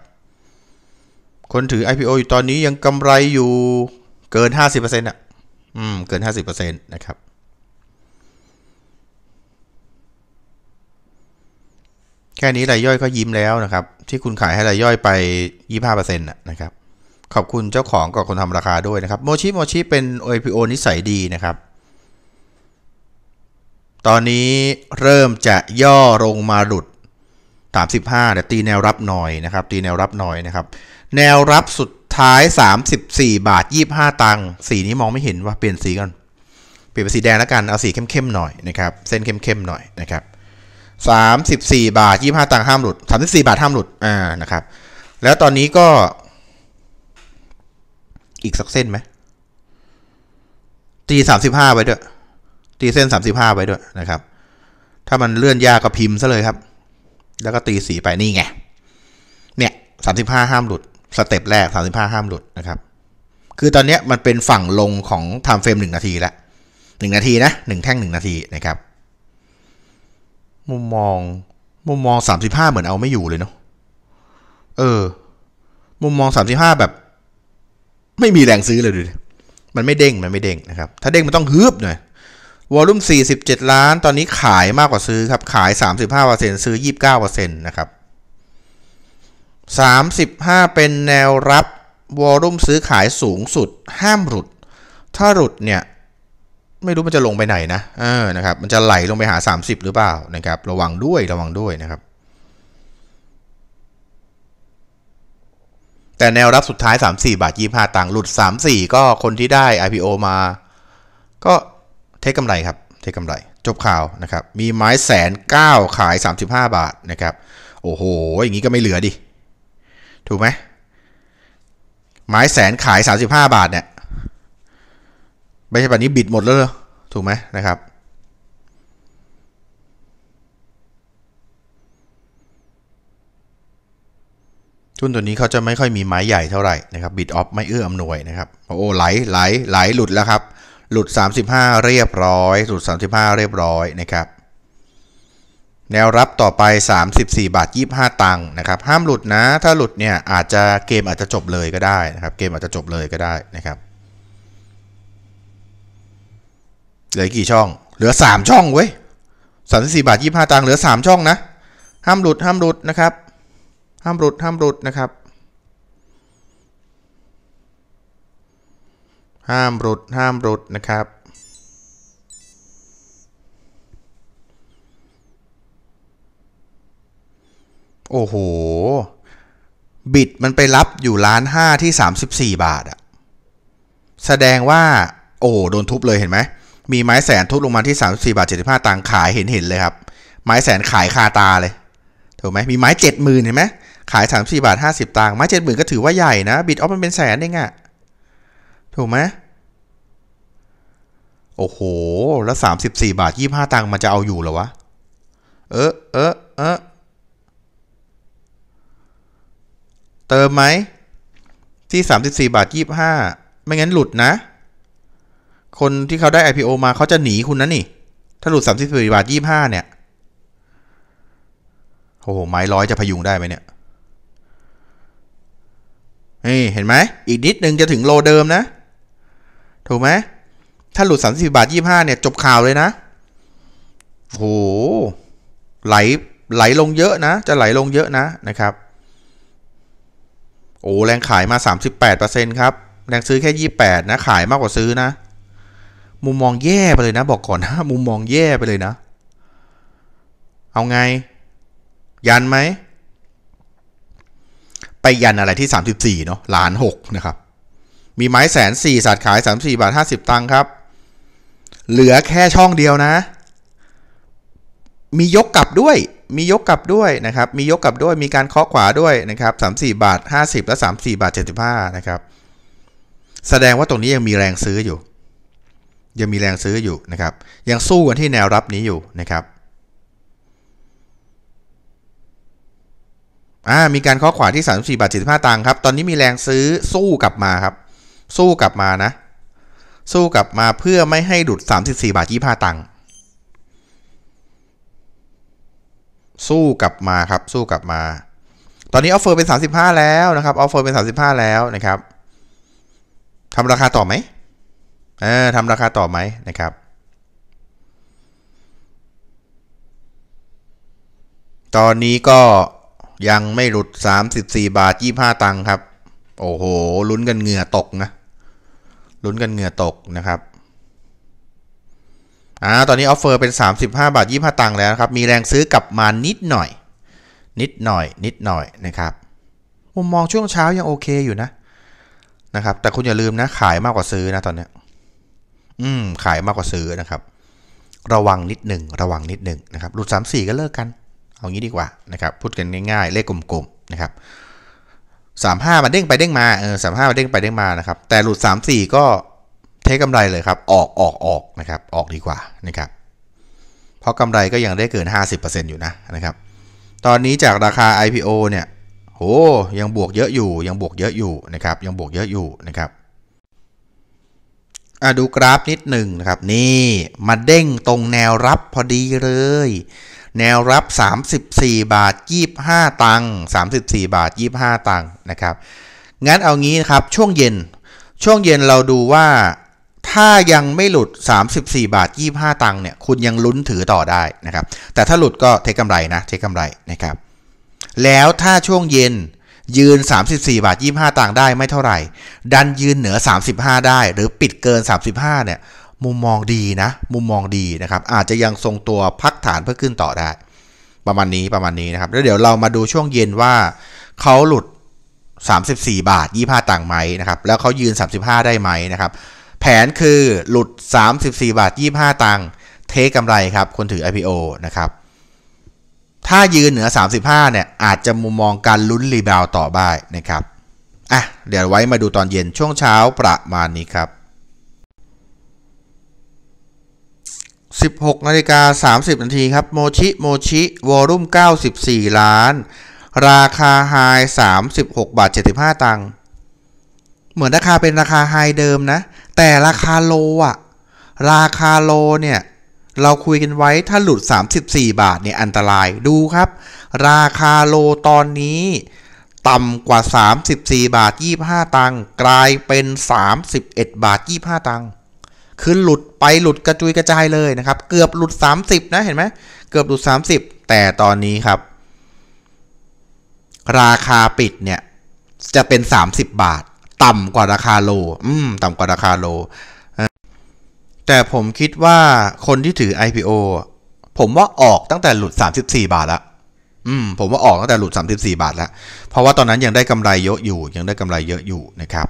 คนถือ IPO อยู่ตอนนี้ยังกำไรอยู่เกิน 50%อน่ะ อืมเกิน50%นะครับ แค่นี้รายย่อยก็ยิ้มแล้วนะครับ ที่คุณขายให้รายย่อยไป 25%นะนะครับขอบคุณเจ้าของกับคนทำราคาด้วยนะครับโมชิโมชิเป็นี p o นิสัยดีนะครับ ตอนนี้เริ่มจะย่อลงมาหลุด 35 แต่ตีแนวรับหน่อยนะครับตีแนวรับหน่อยนะครับ แนวรับสุดท้าย 34 บาท25 ตังค์สีนี้มองไม่เห็นว่าเปลี่ยนสีกันเปลี่ยนเป็นสีแดงแล้วกัน เอาสีเข้มๆหน่อยนะครับ เส้นเข้มๆหน่อยนะครับ34บาท25 ตังค์ห้ามหลุด34 บาทห้ามหลุดอ่านะครับแล้วตอนนี้ก็อีกสักเส้นไหม ตีสามสิบห้าไว้ด้วยตีเส้นสามสิบห้าไว้ด้วยนะครับ ถ้ามันเลื่อนยากก็พิมพ์ซะเลยครับ แล้วก็ตีสีไปนี่ไงเนี่ยสามสิบห้าห้ามหลุดสเต็ปแรกสามสิบห้าห้ามหลุดนะครับ คือตอนนี้มันเป็นฝั่งลงของไทม์เฟรมหนึ่งนาทีแล้วหนึ่งนาทีนะหนึ่งแท่งหนึ่งนาทีนะครับ มุมมองมุมมองสามสิบห้าเหมือนเอาไม่อยู่เลยเนาะเออ มุมมองสามสิบห้าแบบไม่มีแรงซื้อเลยดูมันไม่เด้ง มันไม่เด้งนะครับ ถ้าเด้งมันต้องฮึบหน่อย วอลุ่ม 47 ล้าน ตอนนี้ขายมากกว่าซื้อครับ ขาย 35%ซื้อ 29%นะครับ 35 เป็นแนวรับ วอลุ่มซื้อขายสูงสุด ห้ามหลุด ถ้าหลุดเนี่ย ไม่รู้มันจะลงไปไหนนะเออนะครับ มันจะไหลลงไปหา 30 หรือเปล่า นะครับ ระวังด้วย ระวังด้วยนะครับแต่แนวรับสุดท้าย 34 บาท25ต่างหลุด 34 ก็คนที่ได้ IPO มาก็เทคกำไรครับเทคกำไรจบข่าวนะครับ มีไม้แสนเก้าขาย 35 บาทนะครับ โอ้โห อย่างนี้ก็ไม่เหลือดิ ถูกไหมไม้แสนขาย 35 บาทเนี่ยไม่ใช่แบบนี้บิดหมดแล้วถูกไหมนะครับทุนตัวนี้เขาจะไม่ค่อยมีไม้ใหญ่เท่าไหร่นะครับบิดออฟไม่เอื้ออำนวยนะครับโอ้ไหลไหลไหลหลุดแล้วครับ หลุด 35 เรียบร้อยหลุด35 เรียบร้อยนะครับแนวรับต่อไป 34บาท 25 ตังค์นะครับห้ามหลุดนะ ถ้าหลุดเนี่ยอาจจะเกมอาจจะจบเลยก็ได้นะครับ เกมอาจจะจบเลยก็ได้นะครับเหลือกี่ช่อง เหลือ 3 ช่องเว้ย 34บาท25 ตังค์เหลือ 3 ช่องนะ ห้ามหลุดห้ามหลุดนะครับห้ามรุดห้ามรุดนะครับ ห้ามรุดห้ามรุดนะครับ โอ้โห บิดมันไปรับอยู่ล้านห้าที่ 34 บาทอะแสดงว่าโอ้โดนทุบเลยเห็นไหมมีไม้แสนทุบลงมาที่34บาท75ตังขายเห็นเห็นเลยครับไม้แสนขายคาตาเลยถูกไหมมีไม้เจ็ดหมื่นเห็นไหมขาย34บาท50 ตังค์ไม้เจ็ดหมื่นก็ถือว่าใหญ่นะ บิตออฟมันเป็นแสนเองอะถูกไหม โอ้โห แล้ว 34บาท25 ตังค์มันจะเอาอยู่หรอวะ เออเออเออเติมไหม ที่ 34บาท25 ไม่งั้นหลุดนะ คนที่เขาได้ IPO มาเขาจะหนีคุณนะนี่ ถ้าหลุด 34บาท25 เนี่ย โอ้โห ไม้ร้อยจะพยุงได้ไหมเนี่ยนี่เห็นไหมอีกนิดนึงจะถึงโลเดิมนะ ถูกไหมถ้าหลุดสามสิบาทยี่ห้าเนี่ย จบข่าวเลยนะโหไหลไหลลงเยอะนะ จะไหลลงเยอะนะนะครับโอ้แรงขายมา 38%ครับ แรงซื้อแค่ 28 นะ ขายมากกว่าซื้อนะ มุมมองแย่ไปเลยนะ บอกก่อนนะมุมมองแย่ไปเลยนะ เอาไง ยันไหมไปยันอะไรที่ 34เนาะล้าน6นะครับ มีไม้แสนสี่สัตว์ขาย 34บาท50 ตังค์ครับเหลือแค่ช่องเดียวนะ มียกกลับด้วย มียกกลับด้วยนะครับ มียกกลับด้วยมีการเคาะขวาด้วยนะครับ34บาท50และ 34บาท75นะครับ แสดงว่าตรงนี้ยังมีแรงซื้ออยู่ ยังมีแรงซื้ออยู่นะครับ ยังสู้กันที่แนวรับนี้อยู่นะครับอ่ามีการข้อขวาที่ 34บาท75ตังค์ครับ ตอนนี้มีแรงซื้อสู้กลับมาครับ สู้กลับมานะ สู้กลับมาเพื่อไม่ให้หลุด 34บาท25ตังค์ สู้กลับมาครับ สู้กลับมา ตอนนี้ออฟเฟอร์เป็น35แล้วนะครับ ออฟเฟอร์เป็น35แล้วนะครับทำราคาต่อไหมเออทำราคาต่อไหมนะครับ ตอนนี้ก็ยังไม่หลุด 34บาท25ตังค์ครับ โอ้โหลุ้นกันเหงื่อตกนะลุ้นกันเหงื่อตกนะครับอ่าตอนนี้ออฟเฟอร์เป็น 35บาท25ตังค์แล้วครับ มีแรงซื้อกลับมานิดหน่อย นิดหน่อย นิดหน่อยนะครับมุมมองช่วงเช้ายังโอเคอยู่นะนะครับ แต่คุณอย่าลืมนะ ขายมากกว่าซื้อนะ ตอนนี้อืม ขายมากกว่าซื้อนะครับ ระวังนิดหนึ่งระวังนิดหนึ่งนะครับหลุด 34ก็เลิกกันเอางี้ดีกว่านะครับพูดกันง่ายๆ เลขกลมๆนะครับสามห้ามันเด้งไปเด้งมาเออสามห้ามันเด้งไปเด้งมานะครับแต่หลุดสามสี่ก็เทกำไรเลยครับ ออกออกออกนะครับออกดีกว่านะครับเพราะกำไรก็ยังได้เกิน 50%อยู่นะนะครับ ตอนนี้จากราคา IPO เนี่ยโหยังบวกเยอะอยู่ ยังบวกเยอะอยู่นะครับยังบวกเยอะอยู่นะครับอะดูกราฟนิดหนึ่งนะครับนี่มาเด้งตรงแนวรับพอดีเลยแนวรับ 34 บาท25 ตังค์34บาท25ตังค์ นะครับ งั้นเอางี้นะครับ ช่วงเย็น ช่วงเย็นเราดูว่า ถ้ายังไม่หลุด 34 บาท 25 ตังค์ เนี่ย คุณยังลุ้นถือต่อได้นะครับ แต่ถ้าหลุดก็เทคกำไรนะ เทคกำไรนะครับ แล้วถ้าช่วงเย็นยืน 34 บาท 25 ตังค์ได้ไม่เท่าไหร่ ดันยืนเหนือ 35 ได้หรือปิดเกิน 35 เนี่ยมุมมองดีนะ มุมมองดีนะครับ อาจจะยังทรงตัวพักฐานเพื่อขึ้นต่อได้ ประมาณนี้ประมาณนี้นะครับ แล้วเดี๋ยวเรามาดูช่วงเย็นว่า เขาหลุด 34 บาท 25ตังค์ไหมนะครับ แล้วเขายืน 35 ได้ไหมนะครับ แผนคือหลุด 34 บาท 25ตังค์เทกำไรครับคนถือ IPO นะครับ ถ้ายืนเหนือ 35เนี่ยอาจจะมุมมองการลุ้นรีบาวต่อบ้านะครับ อ่ะ เดี๋ยวไว้มาดูตอนเย็นช่วงเช้าประมาณนี้ครับ16นาฬิกา30นาทีครับโมชิโมชิวอลุ่ม94 ล้าน ราคาไฮ36 บาท 75 ตังค์เหมือนราคาเป็นราคาไฮเดิมนะ แต่ราคาโลอะราคาโลเนี่ย เราคุยกันไว้ถ้าหลุด 34 บาทเนี่ยอันตรายดูครับ ราคาโลตอนนี้ ต่ำกว่า 34 บาท 25 ตังค์กลายเป็น 31 บาท25 ตังค์คือหลุดไปหลุดกระจุยกระจายเลยนะครับ เกือบหลุด 30 นะเห็นไหมเกือบหลุด 30 แต่ตอนนี้ครับ ราคาปิดเนี่ย จะเป็น 30 บาท ต่ำกว่าราคาโล อืมต่ำกว่าราคาโล แต่ผมคิดว่าคนที่ถือ IPO ผมว่าออกตั้งแต่หลุด 34 บาทละอืมผมว่าออกตั้งแต่หลุด34 บาทแล้ว เพราะว่าตอนนั้นยังได้กำไรเยอะอยู่ ยังได้กำไรเยอะอยู่นะครับ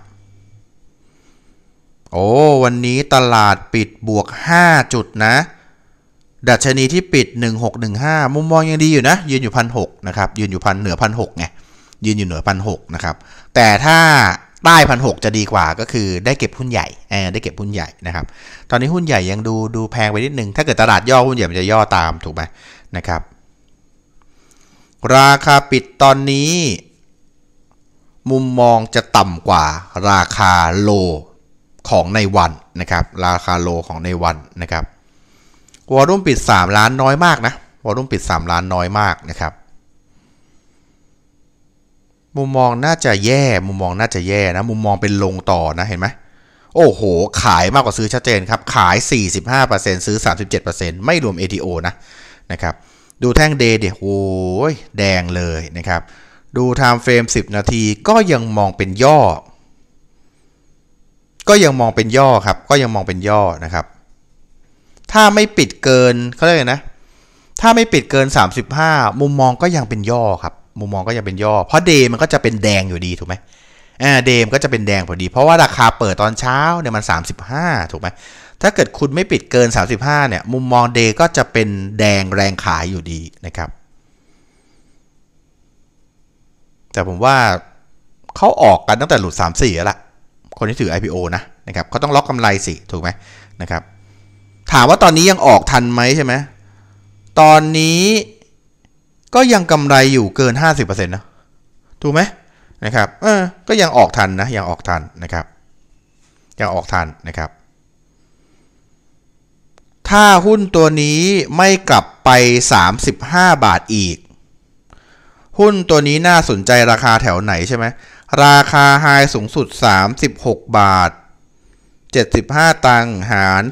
โอ้วันนี้ตลาดปิดบวก 5 จุดนะ ดัชนีที่ปิด 1615 มุมมอง ยังดีอยู่นะ ยืนอยู่พันหนะครับยืนอยู่พันเหนือพันหไงยืนอยู่เหนือพันหนะครับแต่ถ้าใต้พันหจะดีกว่าก็คือได้เก็บหุ้นใหญ่แอได้เก็บหุ้นใหญ่นะครับ ตอนนี้หุ้นใหญ่ยังดูดูแพงไปนิดนึง ถ้าเกิดตลาดย่อหุ้นใหญ่มันจะย่อตาม ถูกไหมนะครับ ราคาปิดตอนนี้ มุมมองจะต่ำกว่าราคาโลของในวัน นะครับราคาโลของในวันนะครับวอลุ่มปิด 3 ล้านน้อยมากนะวอลุ่มปิด3ล้านน้อยมากนะครับมุมมองน่าจะแย่ มุมมองน่าจะแย่นะ มุมมองเป็นลงต่อนะ เห็นไหมโอ้โหขายมากกว่าซื้อชัดเจนครับ ขาย 45%ซื้อ 37%ไม่รวม ATO นะนะครับ ดูแท่งเดย์เดี๋ยวโอ้ยแดงเลยนะครับ ดูไทม์เฟรม10 นาทีก็ยังมองเป็นย่อก็ยังมองเป็นย่อครับ ก็ยังมองเป็นย่อนะครับ ถ้าไม่ปิดเกินเขาเรียกนะ ถ้าไม่ปิดเกิน 35 มุมมองก็ยังเป็นย่อครับ มุมมองก็ยังเป็นย่อ เพราะเดมันก็จะเป็นแดงอยู่ดีถูกไหมอ่าเดมก็จะเป็นแดงพอดี เพราะว่าราคาเปิดตอนเช้าเนี่ยมัน 35 ถูกไหมถ้าเกิดคุณไม่ปิดเกิน 35 เนี่ย มุมมองเดก็จะเป็นแดงแรงขายอยู่ดีนะครับ แต่ผมว่าเขาออกกันตั้งแต่หลุด3-4 แล้วละคนที่ถือ IPO นะนะครับเขาต้องล็อกกำไรสิถูกไหมนะครับถามว่าตอนนี้ยังออกทันไหมใช่ไหมตอนนี้ก็ยังกำไรอยู่เกิน 50%นะถูกไหมนะครับเออก็ยังออกทันนะยังออกทันนะครับยังออกทันนะครับถ้าหุ้นตัวนี้ไม่กลับไป 35 บาทอีก หุ้นตัวนี้น่าสนใจราคาแถวไหนใช่ไหมราคาไฮสูงสุด 36 บาท 75 ตังหาร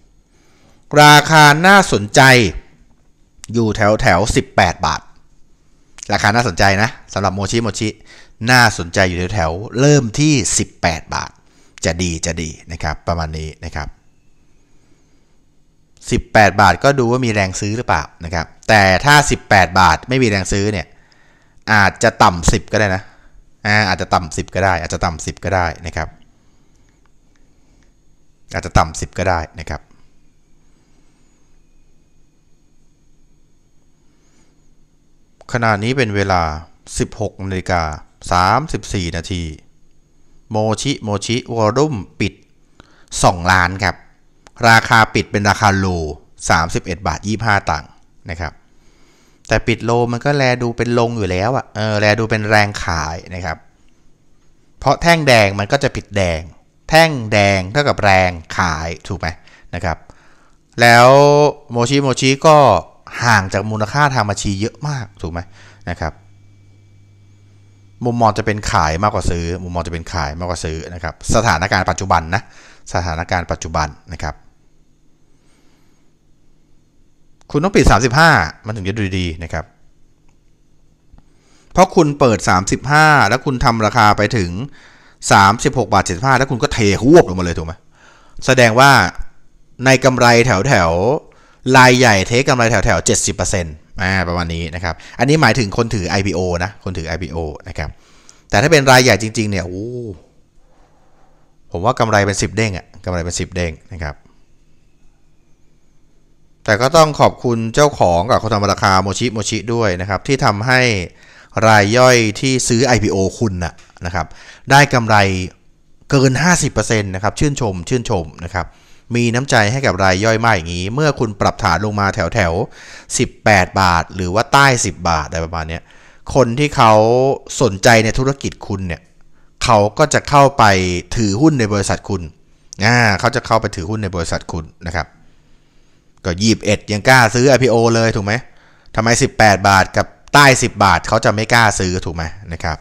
2 ราคาน่าสนใจ อยู่แถวแถว 18 บาท ราคาน่าสนใจ นะสำหรับโมชิโมชิน่าสนใจอยู่แถวแถว เริ่มที่ 18 บาท จะดี จะดี นะครับ ประมาณนี้นะครับ 18 บาทก็ดูว่ามีแรงซื้อหรือเปล่า นะครับ แต่ถ้า 18 บาทไม่มีแรงซื้อ เนี่ย อาจจะต่ำ10 ก็ได้นะอาาจจะต่ำ 10 ก็ได้อาจจะต่ำ 10 ก็ได้นะครับ อาจจะต่ำ 10 ก็ได้นะครับ ขณะนี้เป็นเวลา 16นาฬิกา34 นาทีโมชิ โมชิ วอลุ่มปิด 2 ล้านครับ ราคาปิดเป็นราคาโล31 บาท 25 ตังค์นะครับแต่ปิดโลมันก็แลดูเป็นลงอยู่แล้วอะ่ะเออแลดูเป็นแรงขายนะครับ เพราะแท่งแดงมันก็จะปิดแดง แท่งแดงเท่ากับแรงขายถูกไหมนะครับ แล้วโมชิโมชิก็ห่างจากมูลค่าทางบัญชีเยอะมากถูกไหมนะครับ มุมมองจะเป็นขายมากกว่าซื้อ มุมมองจะเป็นขายมากกว่าซื้อนะครับสถานการณ์ปัจจุบันนะสถานการณ์ปัจจุบันนะครับคุณต้องปิด 35 มันถึงจะดูดีนะครับเพราะคุณเปิด 35 แล้วคุณทำราคาไปถึง 36บาท75 แล้วคุณก็เทหวบลงมาเลยถูกไหมแสดงว่าในกำไรแถวแถวลายใหญ่เทคกำไรแถวแถว70%อ่าประมาณนี้นะครับ อันนี้หมายถึงคนถือ IPO นะ คนถือ IPO นะครับ แต่ถ้าเป็นรายใหญ่จริงๆ เนี่ย โอ้ผมว่ากำไรเป็น 10 เด้งอะกำไรเป็น 10 เด้งนะครับแต่ก็ต้องขอบคุณเจ้าของกับคนทำราคาโมชิโมชิด้วยนะครับ ที่ทำให้รายย่อยที่ซื้อ IPO คุณนะนะครับ ได้กำไรเกิน 50%นะครับชื่นชมชื่นชมนะครับมีน้ำใจให้กับรายย่อยมากอย่างนี้ เมื่อคุณปรับฐานลงมาแถวแถว18 บาท หรือว่าใต้ 10 บาทอะไรประมาณนี้คนที่เขาสนใจในธุรกิจคุณเนี่ยเขาก็จะเข้าไปถือหุ้นในบริษัทคุณอ่าเขาจะเข้าไปถือหุ้นในบริษัทคุณนะครับก็ยีบเอ็ดยังกล้าซื้อ IPO เลยถูกไหมทำไม 18 บาทกับใต้ 10 บาทเขาจะไม่กล้าซื้อถูกไหมนะครับ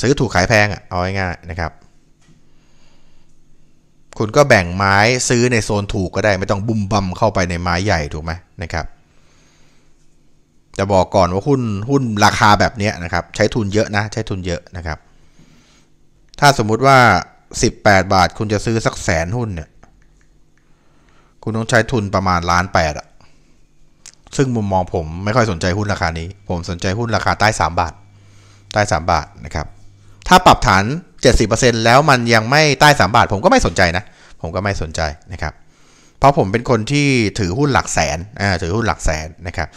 ซื้อถูกขายแพงเอาง่ายๆนะครับ คุณก็แบ่งไม้ซื้อในโซนถูกก็ได้ไม่ต้องบุ่มบำเข้าไปในไม้ใหญ่ถูกไหมนะครับ จะบอกก่อนว่าหุ้นหุ้นราคาแบบนี้นะครับใช้ทุนเยอะนะใช้ทุนเยอะนะครับ ถ้าสมมุติว่า 18 บาทคุณจะซื้อสักแสนหุ้นเนี่ยคุณต้องใช้ทุนประมาณล้านแปดอะ ซึ่งมุมมองผมไม่ค่อยสนใจหุ้นราคานี้ ผมสนใจหุ้นราคาใต้ 3 บาท ใต้ 3 บาทนะครับ ถ้าปรับฐาน 70%แล้วมันยังไม่ใต้ 3 บาท ผมก็ไม่สนใจนะ ผมก็ไม่สนใจนะครับ เพราะผมเป็นคนที่ถือหุ้นหลักแสนถือหุ้นหลักแสนนะครับ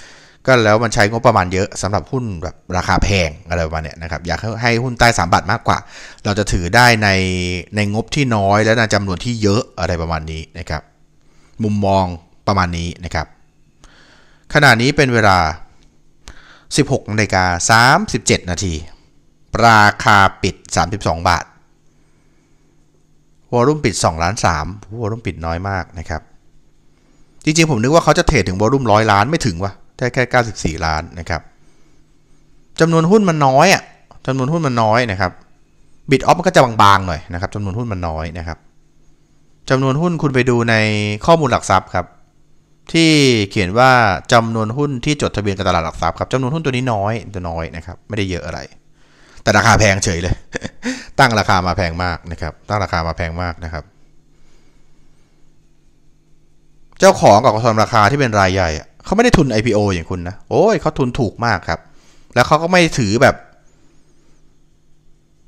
ก็แล้วมันใช้งบประมาณเยอะสำหรับหุ้นแบบราคาแพงอะไรประมาณเนี้ยนะครับ อยากให้หุ้นใต้ 3บาทมากกว่า เราจะถือได้ในในงบที่น้อย และในจำนวนที่เยอะอะไรประมาณนี้นะครับมุมมองประมาณนี้นะครับ ขณะนี้เป็นเวลา 16นิกา37นาทีราคาปิด 32 บาท วอลุ่มปิด 2 ล้าน 3วอลุ่มปิดน้อยมากนะครับ จริงๆ ผมนึกว่าเขาจะเทรดถึงวอลุ่มร้อยล้านไม่ถึงวะได้แค่ 94 ล้านนะครับจำนวนหุ้นมันน้อยอ่ะจำนวนหุ้นมันน้อยนะครับบิดออฟมันก็จะบางๆ หน่อยนะครับจำนวนหุ้นมันน้อยนะครับจำนวนหุ้นคุณไปดูในข้อมูลหลักทรัพย์ครับ ที่เขียนว่าจำนวนหุ้นที่จดทะเบียนกับตลาดหลักทรัพย์ครับ จำนวนหุ้นตัวนี้น้อยตัวน้อยนะครับไม่ได้เยอะอะไร แต่ราคาแพงเฉยเลย ตั้งราคามาแพงมากนะครับ ตั้งราคามาแพงมากนะครับ เจ้าของกับกองนราคาที่เป็นรายใหญ่ เขาไม่ได้ทุน IPO อย่างคุณนะโอ้ยเขาทุนถูกมากครับ แล้วเขาก็ไม่ถือแบบ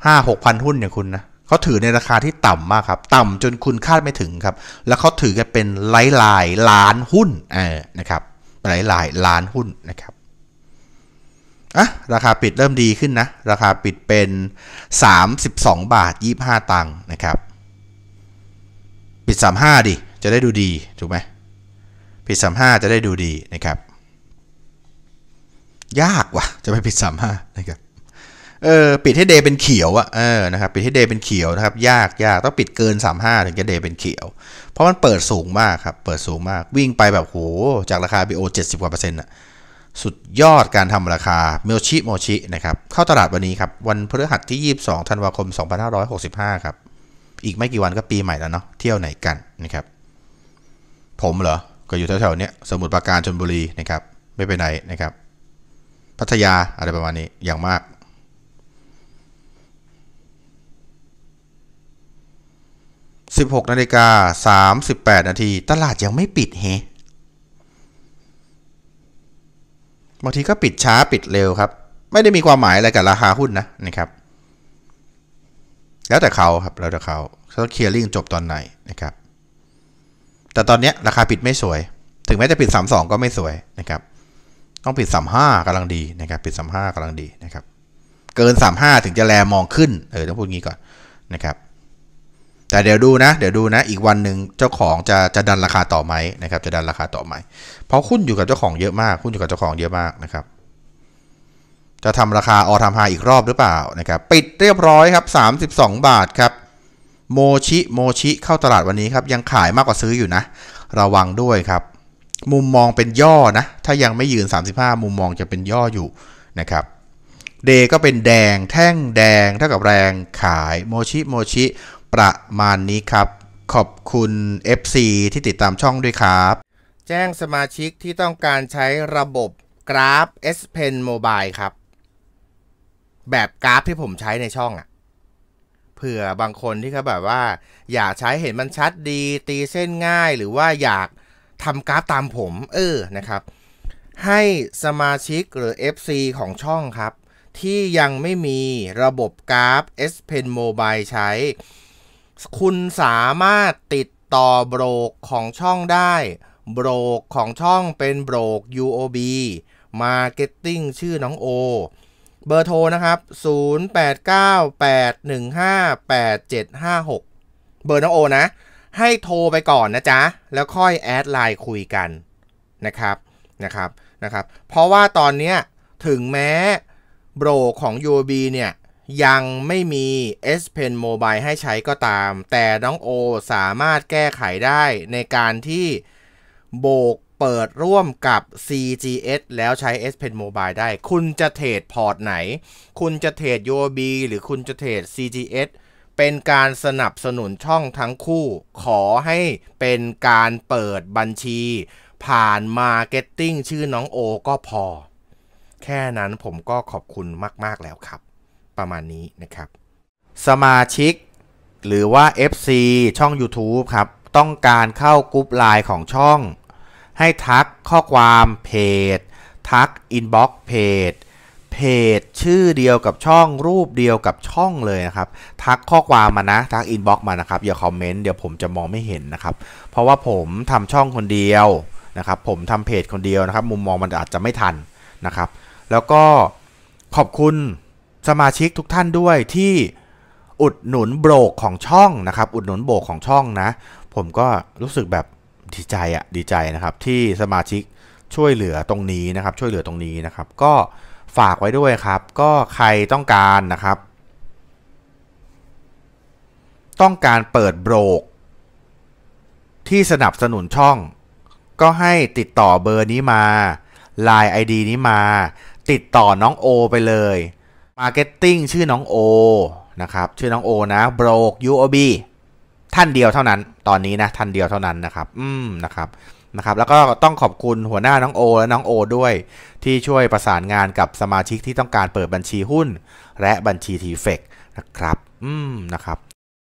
ห้าหกพันหุ้นอย่างคุณนะเขาถือในราคาที่ต่ำมากครับ ต่ำจนคุณคาดไม่ถึงครับ แล้วเขาถือกันเป็นหลายหลายล้านหุ้นนะครับหลายหลายล้านหุ้นนะครับอ่ะราคาปิดเริ่มดีขึ้นนะ ราคาปิดเป็น 32 บาท 25 ตังค์นะครับ ปิด 35ดิจะได้ดูดีถูกไหมปิด 35 จะได้ดูดีนะครับ ยากว่ะจะไปปิด 35นะครับเออปิดให้เดย์เป็นเขียวอะเออนะครับปิดให้เดย์เป็นเขียวนะครับยากยากต้องปิดเกิน 35 ถึงจะเดย์เป็นเขียว เพราะมันเปิดสูงมากครับเปิดสูงมากวิ่งไปแบบโหจากราคา BO 70กว่าเปอร์เซ็นต์อะสุดยอดการทำราคาเมลชิโมชินะครับเข้าตลาดวันนี้ครับวันพฤหัสที่22ธันวาคม 2565 ครับ อีกไม่กี่วันก็ปีใหม่แล้วเนาะเที่ยวไหนกันนะครับผมเหรอ ก็อยู่แถวๆนี้สมุทรปราการชนบุรีนะครับไม่ไปไหนนะครับพัทยาอะไรประมาณนี้อย่างมาก16นาฬิกา38นาทีตลาดยังไม่ปิดเฮบางทีก็ปิดช้าปิดเร็วครับ ไม่ได้มีความหมายอะไรกับราคาหุ้นนะนะครับ แล้วแต่เขาครับแล้วแต่เขาเขาเคลียร์ลิงจบตอนไหนนะครับ แต่ตอนนี้ราคาปิดไม่สวย ถึงแม้จะปิด 32 ก็ไม่สวยนะครับ ต้องปิด 35 กำลังดีนะครับปิด 35 กำลังดีนะครับ เกิน 35 ถึงจะแลมองขึ้นเออต้องพูดงี้ก่อนนะครับแต่เดี๋ยวดูนะ เดี๋ยวดูนะ อีกวันหนึ่งเจ้าของจะจะดันราคาต่อไหมนะครับ จะดันราคาต่อไหม เพราะหุ้นอยู่กับเจ้าของเยอะมากหุ้นอยู่กับเจ้าของเยอะมากนะครับ จะทำราคาออทามไฮอีกรอบหรือเปล่านะครับ ปิดเรียบร้อยครับ 32 บาทครับ โมชิ โมชิ เข้าตลาดวันนี้ครับ ยังขายมากกว่าซื้ออยู่นะ ระวังด้วยครับ มุมมองเป็นย่อนะ ถ้ายังไม่ยืน 35 มุมมองจะเป็นย่ออยู่นะครับ เดก็เป็นแดง แท่งแดง เท่ากับแรงขาย โมชิ โมชิประมาณนี้ครับขอบคุณ FC ที่ติดตามช่องด้วยครับ แจ้งสมาชิกที่ต้องการใช้ระบบกราฟ S Pen Mobile ครับ แบบกราฟที่ผมใช้ในช่องอะ่ะ เผื่อบางคนที่เขาแบบว่า อยากใช้เห็นมันชัดดีตีเส้นง่าย หรือว่าอยากทำกราฟตามผม เออนะครับ ให้สมาชิกหรือ FC ของช่องครับ ที่ยังไม่มีระบบกราฟ S Pen Mobile ใช้คุณสามารถติดต่อโบรกของช่องได้ โบรกของช่องเป็นโบรก UOB Marketing ชื่อน้องโอ เบอร์โทรนะครับ 0898158756 เบอร์น้องโอนะ ให้โทรไปก่อนนะจ๊ะ แล้วค่อยแอดไลน์คุยกันนะครับนะครับนะครับเพราะว่าตอนนี้ถึงแม้โบรกของ UOB เนี่ยยังไม่มี S Pen Mobile ให้ใช้ก็ตาม แต่น้องโอสามารถแก้ไขได้ในการที่โบกเปิดร่วมกับ CGS แล้วใช้ S Pen Mobile ได้ คุณจะเทรดพอร์ตไหน คุณจะเทรด UOB หรือคุณจะเทรด CGS เป็นการสนับสนุนช่องทั้งคู่ ขอให้เป็นการเปิดบัญชี ผ่านมาเก็ตติ้งชื่อน้องโอก็พอ แค่นั้นผมก็ขอบคุณมาก ๆ แล้วครับประมาณนี้นะครับ สมาชิก หรือว่า FC ช่อง YouTube ครับต้องการเข้ากรุ๊ปไลน์ของช่อง ให้ทักข้อความ เพจ ทักอินบ็อกซ์เพจเพจชื่อเดียวกับช่องรูปเดียวกับช่องเลยนะครับทักข้อความมานะทักอินบ็อกซ์มานะครับอย่าคอมเมนต์เดี๋ยวผมจะมองไม่เห็นนะครับ เพราะว่าผมทำช่องคนเดียวนะครับผมทำเพจคนเดียวนะครับ มุมมองมันอาจจะไม่ทันนะครับ แล้วก็ขอบคุณสมาชิกทุกท่านด้วยที่อุดหนุนโบรกของช่องนะครับ อุดหนุนโบรกของช่องนะ ผมก็รู้สึกแบบดีใจอะดีใจนะครับ ที่สมาชิกช่วยเหลือตรงนี้นะครับ ช่วยเหลือตรงนี้นะครับ ก็ฝากไว้ด้วยครับ ก็ใครต้องการนะครับ ต้องการเปิดโบรกที่สนับสนุนช่อง ก็ให้ติดต่อเบอร์นี้มา Line ID นี้มา ติดต่อน้อง โอไปเลยมาร์เก็ตติ้งชื่อน้องโอนะครับ ชื่อน้องโอนะโบรกยูอบีท่านเดียวเท่านั้น ตอนนี้นะ ท่านเดียวเท่านั้นนะครับ อืมนะครับนะครับ แล้วก็ต้องขอบคุณหัวหน้าน้องโอและน้องโอด้วย ที่ช่วยประสานงานกับสมาชิกที่ต้องการเปิดบัญชีหุ้น และบัญชีทีเฟกนะครับ อืมนะครับ